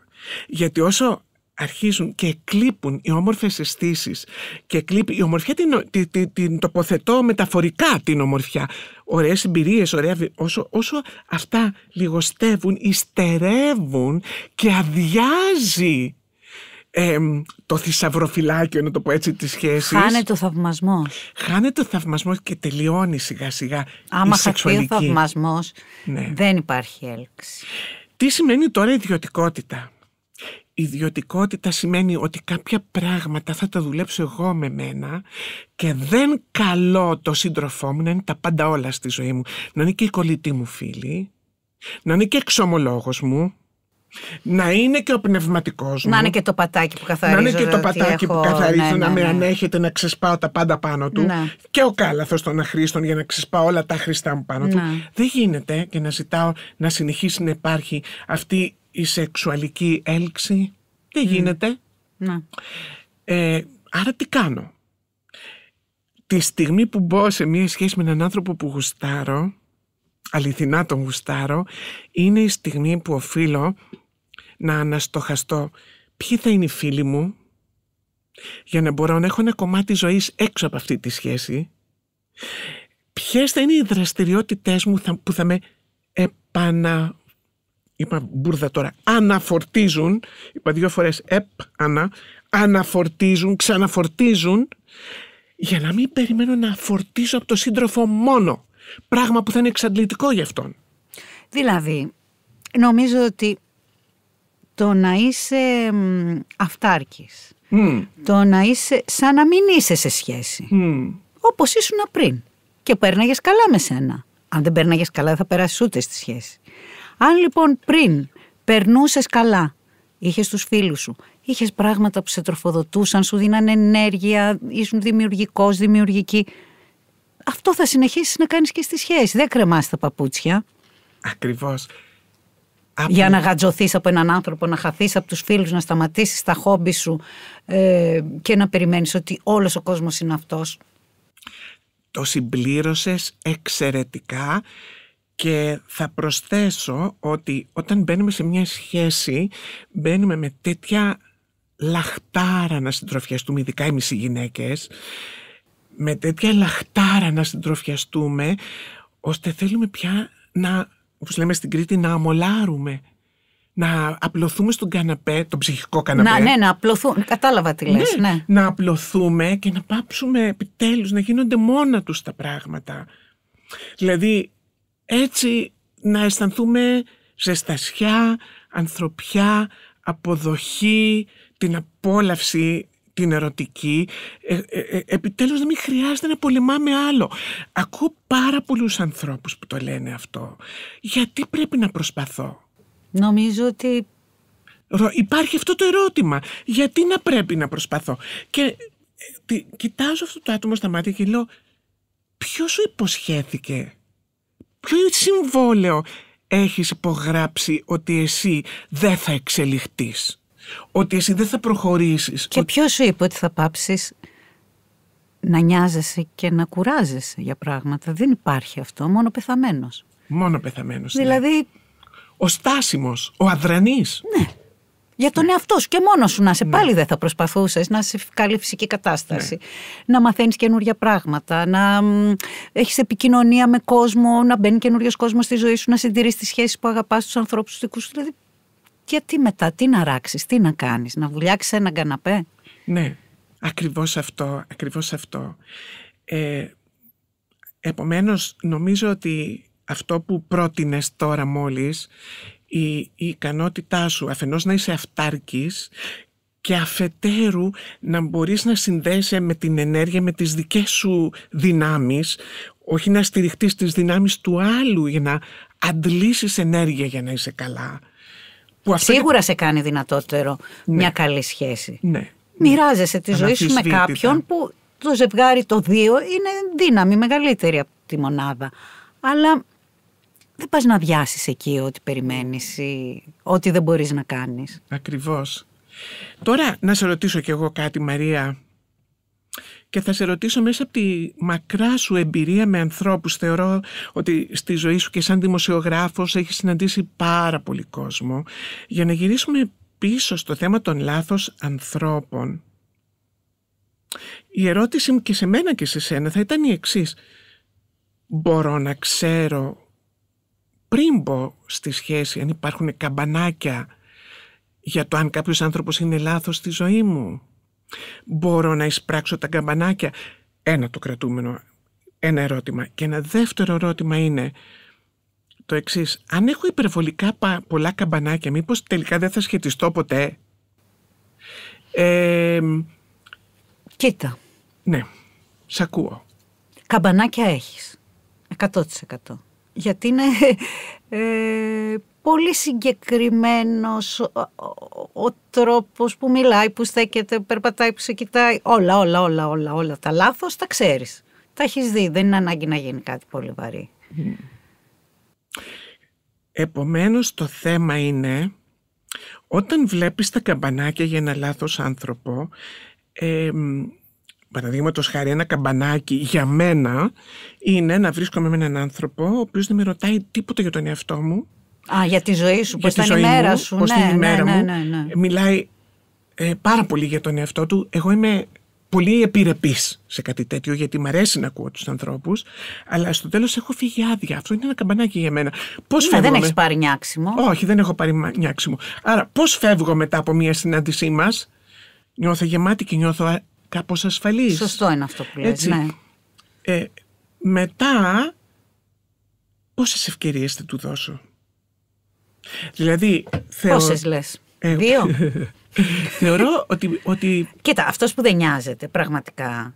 Γιατί όσο αρχίζουν και εκλείπουν οι όμορφες αισθήσεις και εκλείπει η ομορφιά την, την, τοποθετώ μεταφορικά την ομορφιά Ωραίες εμπειρίες, ωραία, όσο, όσο αυτά λιγοστεύουν υστερεύουν και αδειάζει το θησαυροφυλάκιο να το πω έτσι της σχέσης χάνεται ο θαυμασμό. χάνεται ο θαυμασμό και τελειώνει σιγά σιγά άμα η χαθεί ο θαυμασμός, ναι. δεν υπάρχει έλξη τι σημαίνει τώρα ιδιωτικότητα ιδιωτικότητα σημαίνει ότι κάποια πράγματα θα τα δουλέψω εγώ με μένα και δεν καλώ το σύντροφό μου να είναι τα πάντα όλα στη ζωή μου. Να είναι και η κολλητή μου φίλη, να είναι και εξομολόγος μου, να είναι και ο πνευματικός μου. Να είναι και το πατάκι που καθαρίζω. Να είναι και το δηλαδή, πατάκι που καθαρίζω, ναι, να ναι, με ναι. ανέχεται να ξεσπάω τα πάντα πάνω του. Και ο κάλαθος των αχρήστων για να ξεσπάω όλα τα χρηστά μου πάνω του. Δεν γίνεται και να ζητάω να συνεχίσει να υπάρχει αυτή η σεξουαλική έλξη. Τι γίνεται. Ναι. Ε, άρα τι κάνω. Τη στιγμή που μπω σε μία σχέση με έναν άνθρωπο που γουστάρω, αληθινά τον γουστάρω, είναι η στιγμή που οφείλω να αναστοχαστώ ποιοι θα είναι οι φίλοι μου, για να μπορώ να έχω ένα κομμάτι ζωής έξω από αυτή τη σχέση, ποιες θα είναι οι δραστηριότητές μου που θα με επανα είπα μπουρδα τώρα, αναφορτίζουν, είπα δύο φορές επ, ανα, αναφορτίζουν, ξαναφορτίζουν, για να μην περιμένω να φορτίζω από το σύντροφο μόνο. Πράγμα που θα είναι εξαντλητικό για αυτόν. Δηλαδή, νομίζω ότι το να είσαι αυτάρκης, το να είσαι σαν να μην είσαι σε σχέση, mm. όπως ήσουν πριν και πέρναγες καλά με σένα. Αν δεν πέρναγες καλά δεν θα περάσεις ούτε στη σχέση. Αν λοιπόν πριν περνούσες καλά, είχες τους φίλους σου, είχες πράγματα που σε τροφοδοτούσαν, σου δίνανε ενέργεια, ήσουν δημιουργικός, δημιουργική. Αυτό θα συνεχίσεις να κάνεις και στη σχέση. Δεν κρεμάς τα παπούτσια. Ακριβώς. Για να γατζωθείς από έναν άνθρωπο, να χαθείς από τους φίλους, να σταματήσεις τα χόμπι σου ε, και να περιμένεις ότι όλος ο κόσμος είναι αυτός. Το συμπλήρωσες εξαιρετικά και θα προσθέσω ότι όταν μπαίνουμε σε μια σχέση, μπαίνουμε με τέτοια λαχτάρα να συντροφιαστούμε, ειδικά εμείς οι γυναίκες, με τέτοια λαχτάρα να συντροφιαστούμε, ώστε θέλουμε πια να, όπως λέμε στην Κρήτη, να αμολάρουμε. Να απλωθούμε στον καναπέ, τον ψυχικό καναπέ. Να, ναι, να απλωθούμε. Κατάλαβα τι λες. Ναι, ναι. Να απλωθούμε και να πάψουμε επιτέλους να γίνονται μόνα τους τα πράγματα. Δηλαδή, έτσι να αισθανθούμε ζεστασιά, ανθρωπιά, αποδοχή, την απόλαυση την ερωτική, ε, ε, ε, επιτέλους να μην χρειάζεται να πολεμάμε άλλο. Ακούω πάρα πολλούς ανθρώπους που το λένε αυτό. Γιατί πρέπει να προσπαθώ. Νομίζω ότι... Υπάρχει αυτό το ερώτημα. Γιατί να πρέπει να προσπαθώ. Και ε, κοιτάζω αυτό το άτομο στα μάτια και λέω ποιος σου υποσχέθηκε Ποιο συμβόλαιο έχεις υπογράψει ότι εσύ δεν θα εξελιχτείς, ότι εσύ δεν θα προχωρήσεις. Και ότι... ποιος σου είπε ότι θα πάψεις να νοιάζεσαι και να κουράζεσαι για πράγματα. Δεν υπάρχει αυτό, μόνο πεθαμένος. Μόνο πεθαμένος. Ναι. Δηλαδή... Ο στάσιμος, ο αδρανής. Ναι. Για τον ναι. εαυτό σου και μόνος σου να είσαι. Ναι. Πάλι δεν θα προσπαθούσες να είσαι καλή φυσική κατάσταση. Ναι. Να μαθαίνεις καινούργια πράγματα, να έχεις επικοινωνία με κόσμο, να μπαίνει καινούριος κόσμος στη ζωή σου, να συντηρείς τις σχέσεις που αγαπάς, τους ανθρώπους τους δικούς σου. Δηλαδή, γιατί μετά, τι να ράξεις, τι να κάνεις, να βουλιάξεις έναν καναπέ. Ναι, ακριβώς αυτό. Ακριβώς αυτό. Ε, Επομένως, νομίζω ότι αυτό που πρότεινες τώρα μόλις η, η ικανότητά σου αφενός να είσαι αυτάρκης και αφετέρου να μπορείς να συνδέσαι με την ενέργεια, με τις δικές σου δυνάμεις, όχι να στηριχτείς τις δυνάμεις του άλλου για να αντλήσεις ενέργεια για να είσαι καλά. Σίγουρα σε κάνει δυνατότερο ναι. μια καλή σχέση. Ναι. Μοιράζεσαι τη ζωή σου με κάποιον που το ζευγάρι το δύο είναι δύναμη μεγαλύτερη από τη μονάδα. Αλλά δεν πας να διάσεις εκεί ό,τι περιμένεις ή ό,τι δεν μπορείς να κάνεις. Ακριβώς. Τώρα να σε ρωτήσω κι εγώ κάτι Μαρία και θα σε ρωτήσω μέσα από τη μακρά σου εμπειρία με ανθρώπους. Θεωρώ ότι στη ζωή σου και σαν δημοσιογράφος έχεις συναντήσει πάρα πολύ κόσμο. Για να γυρίσουμε πίσω στο θέμα των λάθος ανθρώπων. Η ερώτηση μου και σε μένα και σε σένα θα ήταν η εξής. Μπορώ να ξέρω πριν πω στη σχέση, αν υπάρχουν καμπανάκια για το αν κάποιος άνθρωπος είναι λάθος στη ζωή μου. Μπορώ να εισπράξω τα καμπανάκια. Ένα το κρατούμενο, ένα ερώτημα. Και ένα δεύτερο ερώτημα είναι το εξής. Αν έχω υπερβολικά πολλά καμπανάκια, μήπως τελικά δεν θα σχετιστώ ποτέ. Ε, Κοίτα. Ναι, σ' ακούω. Καμπανάκια έχεις. 100% γιατί είναι ε, πολύ συγκεκριμένος ο, ο, τρόπος που μιλάει, που στέκεται, περπατάει, που σε κοιτάει. Όλα, όλα, όλα, όλα, όλα τα λάθος τα ξέρεις. Τα έχεις δει, δεν είναι ανάγκη να γίνει κάτι πολύ βαρύ. Επομένως το θέμα είναι όταν βλέπεις τα καμπανάκια για ένα λάθος άνθρωπο παραδείγματος χάρη ένα καμπανάκι για μένα είναι να βρίσκομαι με έναν άνθρωπο ο οποίος δεν με ρωτάει τίποτα για τον εαυτό μου. Α, για τη ζωή σου, πώ ήταν η μέρα σου. Πώς ναι, την ημέρα ναι, ναι, μου. Μιλάει ε, πάρα πολύ για τον εαυτό του. Εγώ είμαι πολύ επιρρεπής σε κάτι τέτοιο, γιατί μου αρέσει να ακούω τους ανθρώπους. Αλλά στο τέλος έχω φύγει άδεια. Αυτό είναι ένα καμπανάκι για μένα. Πώς φεύγω. Δεν έχεις πάρει νιάξιμο. Όχι, δεν έχω πάρει νιάξιμο. Άρα, πώς φεύγω μετά από μία συνάντησή μας. Νιώθω γεμάτη και νιώθω Σωστό είναι αυτό που λες, ναι. Ε, μετά, πόσες ευκαιρίες θα του δώσω. Δηλαδή, θεωρώ... Πόσες λες. Ε, Δύο. θεωρώ ότι, ότι... Κοίτα, αυτός που δεν νοιάζεται πραγματικά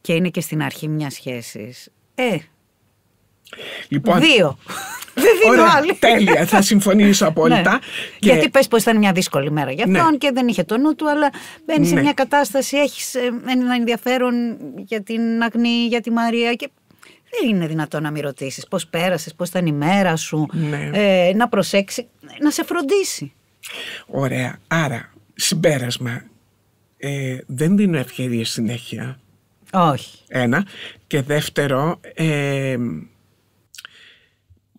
και είναι και στην αρχή μιας σχέσης. ε, Λοιπόν, Δύο. Δεν δίνω άλλη. Τέλεια, θα συμφωνήσω ναι. απόλυτα. Ναι. Γιατί πες πως ήταν μια δύσκολη μέρα για ναι. αυτόν και δεν είχε το νου του, αλλά μπαίνεις σε ναι. μια κατάσταση, έχεις ε, ένα ενδιαφέρον για την Αγνή, για τη Μαρία. Και δεν είναι δυνατόν να μην ρωτήσεις πώ πέρασες, πώ ήταν η μέρα σου, ε, να προσέξει, να σε φροντίσει. Ωραία. Άρα, συμπέρασμα. Ε, δεν δίνω ευκαιρίε συνέχεια. Όχι. Ένα. Και δεύτερο, ε,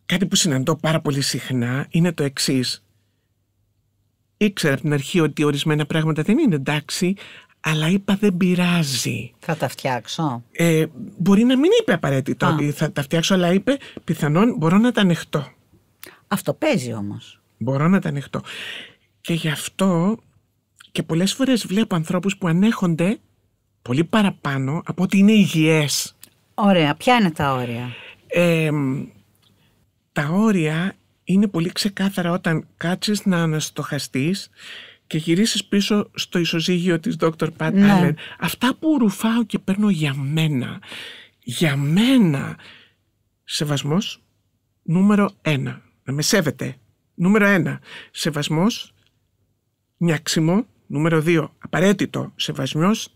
Κάτι που συναντώ πάρα πολύ συχνά είναι το εξής. Ήξερα από την αρχή ότι ορισμένα πράγματα δεν είναι εντάξει, αλλά είπα δεν πειράζει. Θα τα φτιάξω. Ε, μπορεί να μην είπε απαραίτητο ότι θα τα φτιάξω, αλλά είπε πιθανόν μπορώ να τα ανοιχτώ. Αυτό παίζει όμως. Μπορώ να τα ανοιχτώ. Και γι' αυτό και πολλές φορές βλέπω ανθρώπους που ανέχονται πολύ παραπάνω από ότι είναι υγιές. Ωραία. Ποια είναι τα όρια. Ε, τα όρια είναι πολύ ξεκάθαρα όταν κάτσεις να αναστοχαστείς και γυρίσεις πίσω στο ισοζύγιο της Dr. Pat ναι. Allen. Αυτά που ρουφάω και παίρνω για μένα, για μένα, σεβασμός νούμερο ένα. Να με σέβεται. Νούμερο ένα, σεβασμός, νιάξιμο. Νούμερο δύο, απαραίτητο, σεβασμός,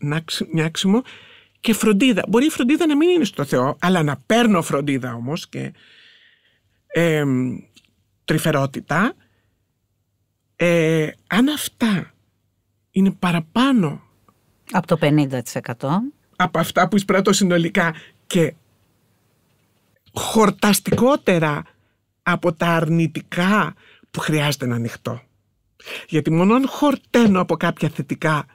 νιάξιμο και φροντίδα. Μπορεί η φροντίδα να μην είναι στο Θεό, αλλά να παίρνω φροντίδα όμως και ε, τρυφερότητα, αν αυτά είναι παραπάνω από το 50% από αυτά που εισπράττω συνολικά και χορταστικότερα από τα αρνητικά που χρειάζεται να ανοιχτώ. Γιατί μόνο αν χορταίνω από κάποια θετικά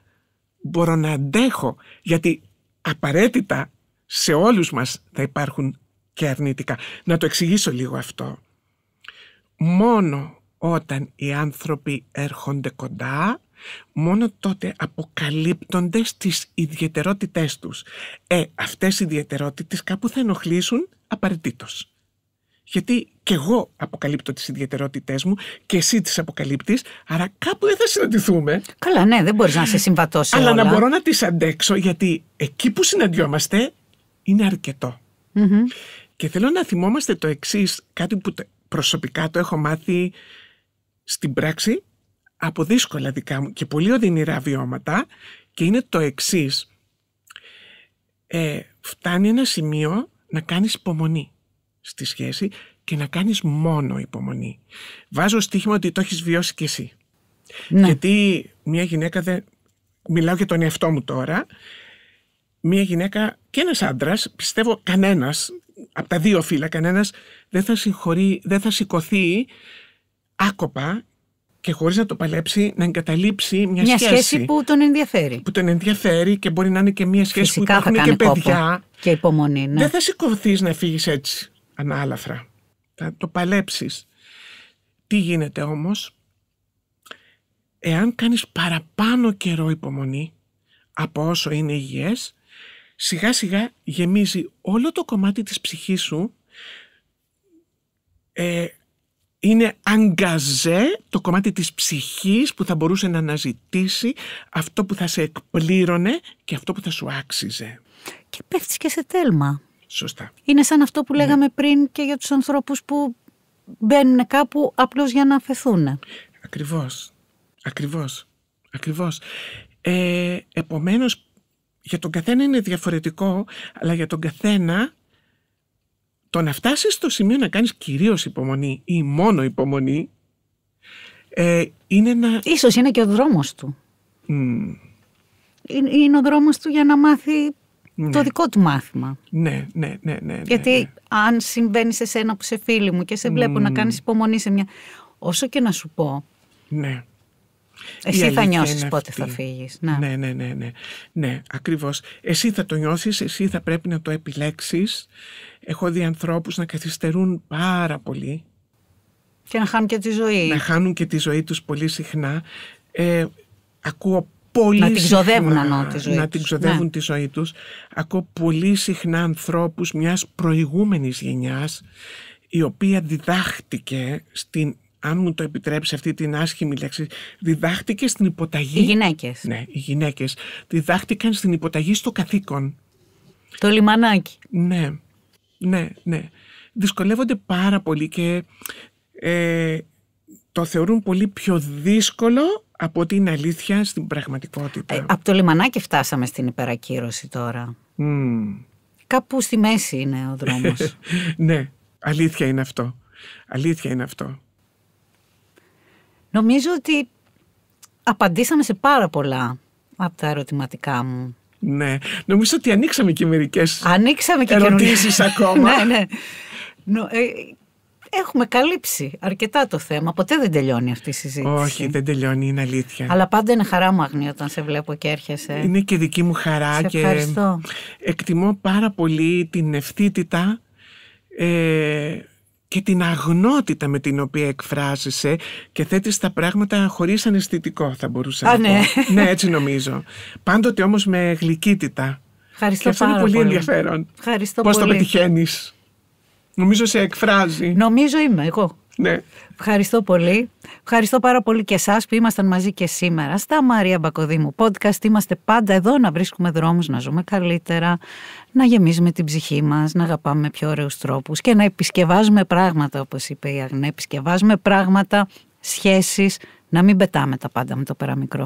μπορώ να αντέχω γιατί απαραίτητα σε όλους μας θα υπάρχουν και αρνητικά. Να το εξηγήσω λίγο αυτό. Μόνο όταν οι άνθρωποι έρχονται κοντά, μόνο τότε αποκαλύπτονται στις ιδιαιτερότητές τους. Ε, αυτές οι ιδιαιτερότητες κάπου θα ενοχλήσουν απαραίτητος. Γιατί και εγώ αποκαλύπτω τις ιδιαιτερότητές μου και εσύ τις αποκαλύπτεις, άρα κάπου δεν θα συναντηθούμε. Καλά, ναι, δεν μπορείς να σε συμβατώ Αλλά όλα. να μπορώ να τις αντέξω, γιατί εκεί που συναντιόμαστε είναι Mm-hmm. Και θέλω να θυμόμαστε το εξής, κάτι που προσωπικά το έχω μάθει στην πράξη από δύσκολα δικά μου και πολύ οδυνηρά βιώματα και είναι το εξής. Ε, φτάνει ένα σημείο να κάνεις υπομονή στη σχέση και να κάνεις μόνο υπομονή. Βάζω στοίχημα ότι το έχεις βιώσει κι εσύ. Ναι. Γιατί μια γυναίκα δεν... Μιλάω για τον εαυτό μου τώρα. Μια γυναίκα και ένας άντρας, πιστεύω κανένας από τα δύο φύλλα κανένας δεν θα, συγχωρεί, δεν θα σηκωθεί άκοπα και χωρίς να το παλέψει να εγκαταλείψει μια, μια σχέση, που τον ενδιαφέρει. Που τον ενδιαφέρει και μπορεί να είναι και μια σχέση που υπάρχουν και παιδιά. Και υπομονή. Ναι. Δεν θα σηκωθείς να φύγεις έτσι ανάλαφρα. Θα το παλέψεις. Τι γίνεται όμως, εάν κάνεις παραπάνω καιρό υπομονή από όσο είναι υγιές, σιγά σιγά γεμίζει όλο το κομμάτι της ψυχής σου ε, είναι αγκαζέ το κομμάτι της ψυχής που θα μπορούσε να αναζητήσει αυτό που θα σε εκπλήρωνε και αυτό που θα σου άξιζε. Και πέφτεις και σε τέλμα. Σωστά. Είναι σαν αυτό που ναι. λέγαμε πριν και για τους ανθρώπους που μπαίνουν κάπου απλώς για να αφαιθούν. Ακριβώς. Ακριβώς. Ακριβώς. Ε, επομένως για τον καθένα είναι διαφορετικό, αλλά για τον καθένα το να φτάσεις στο σημείο να κάνεις κυρίως υπομονή ή μόνο υπομονή ε, είναι να... Ίσως είναι και ο δρόμος του. Είναι, ο δρόμος του για να μάθει ναι. το δικό του μάθημα. Ναι, ναι, ναι. ναι, ναι Γιατί ναι. αν συμβαίνει σε σένα που σε φίλη μου και σε βλέπω να κάνεις υπομονή σε μια... Όσο και να σου πω... Ναι. Εσύ θα νιώσει πότε θα φύγει. Να. Ναι, ναι, ναι, ναι. ναι, ναι Ακριβώς. Εσύ θα το νιώσεις, εσύ θα πρέπει να το επιλέξεις. Έχω δει ανθρώπους να καθυστερούν πάρα πολύ. Και να χάνουν και τη ζωή. Να χάνουν και τη ζωή τους πολύ συχνά. Ε, ακούω πολύ να την ξοδεύουν ανώ, τη ζωή να τους. την ξοδεύουν ναι. τη ζωή τους ακούω πολύ συχνά ανθρώπους μιας προηγούμενης γενιάς η οποία διδάχτηκε στην αν μου το επιτρέψει αυτή την άσχημη λέξη, διδάχτηκες στην υποταγή. Οι γυναίκες. Ναι, οι γυναίκες. Διδάχτηκαν στην υποταγή στο καθήκον. Το λιμανάκι. Ναι, ναι, ναι. Δυσκολεύονται πάρα πολύ και ε, το θεωρούν πολύ πιο δύσκολο από ότι είναι αλήθεια στην πραγματικότητα. Ε, από το λιμανάκι φτάσαμε στην υπερακύρωση τώρα. Mm. Κάπου στη μέση είναι ο δρόμος. ναι, αλήθεια είναι αυτό. Αλήθεια είναι αυτό. Νομίζω ότι απαντήσαμε σε πάρα πολλά από τα ερωτηματικά μου. Ναι, νομίζω ότι ανοίξαμε και μερικές ανοίξαμε και ακόμα. ναι, ναι. Ε, έχουμε καλύψει αρκετά το θέμα. Ποτέ δεν τελειώνει αυτή η συζήτηση. Όχι, δεν τελειώνει, είναι αλήθεια. Αλλά πάντα είναι χαρά μου, Αγνή, όταν σε βλέπω και έρχεσαι. Είναι και δική μου χαρά. Σε ευχαριστώ. εκτιμώ πάρα πολύ την ευθύτητα ε, και την αγνότητα με την οποία εκφράζεσαι και θέτεις τα πράγματα χωρίς αναισθητικό θα μπορούσα να ναι. πω. ναι, έτσι νομίζω. Πάντοτε όμως με γλυκύτητα. Ευχαριστώ και πάρα είναι πολύ. ενδιαφέρον. Ευχαριστώ Πώς το πετυχαίνεις. Νομίζω σε εκφράζει. Νομίζω είμαι εγώ. Ναι. Ευχαριστώ πολύ. Ευχαριστώ πάρα πολύ και εσάς που ήμασταν μαζί και σήμερα στα Μαρία Μπακοδήμου podcast. Είμαστε πάντα εδώ να βρίσκουμε δρόμους, να ζούμε καλύτερα, να γεμίζουμε την ψυχή μας, να αγαπάμε πιο ωραίους τρόπους και να επισκευάζουμε πράγματα, όπως είπε η Αγνέ, επισκευάζουμε πράγματα, σχέσεις, να μην πετάμε τα πάντα με το μικρό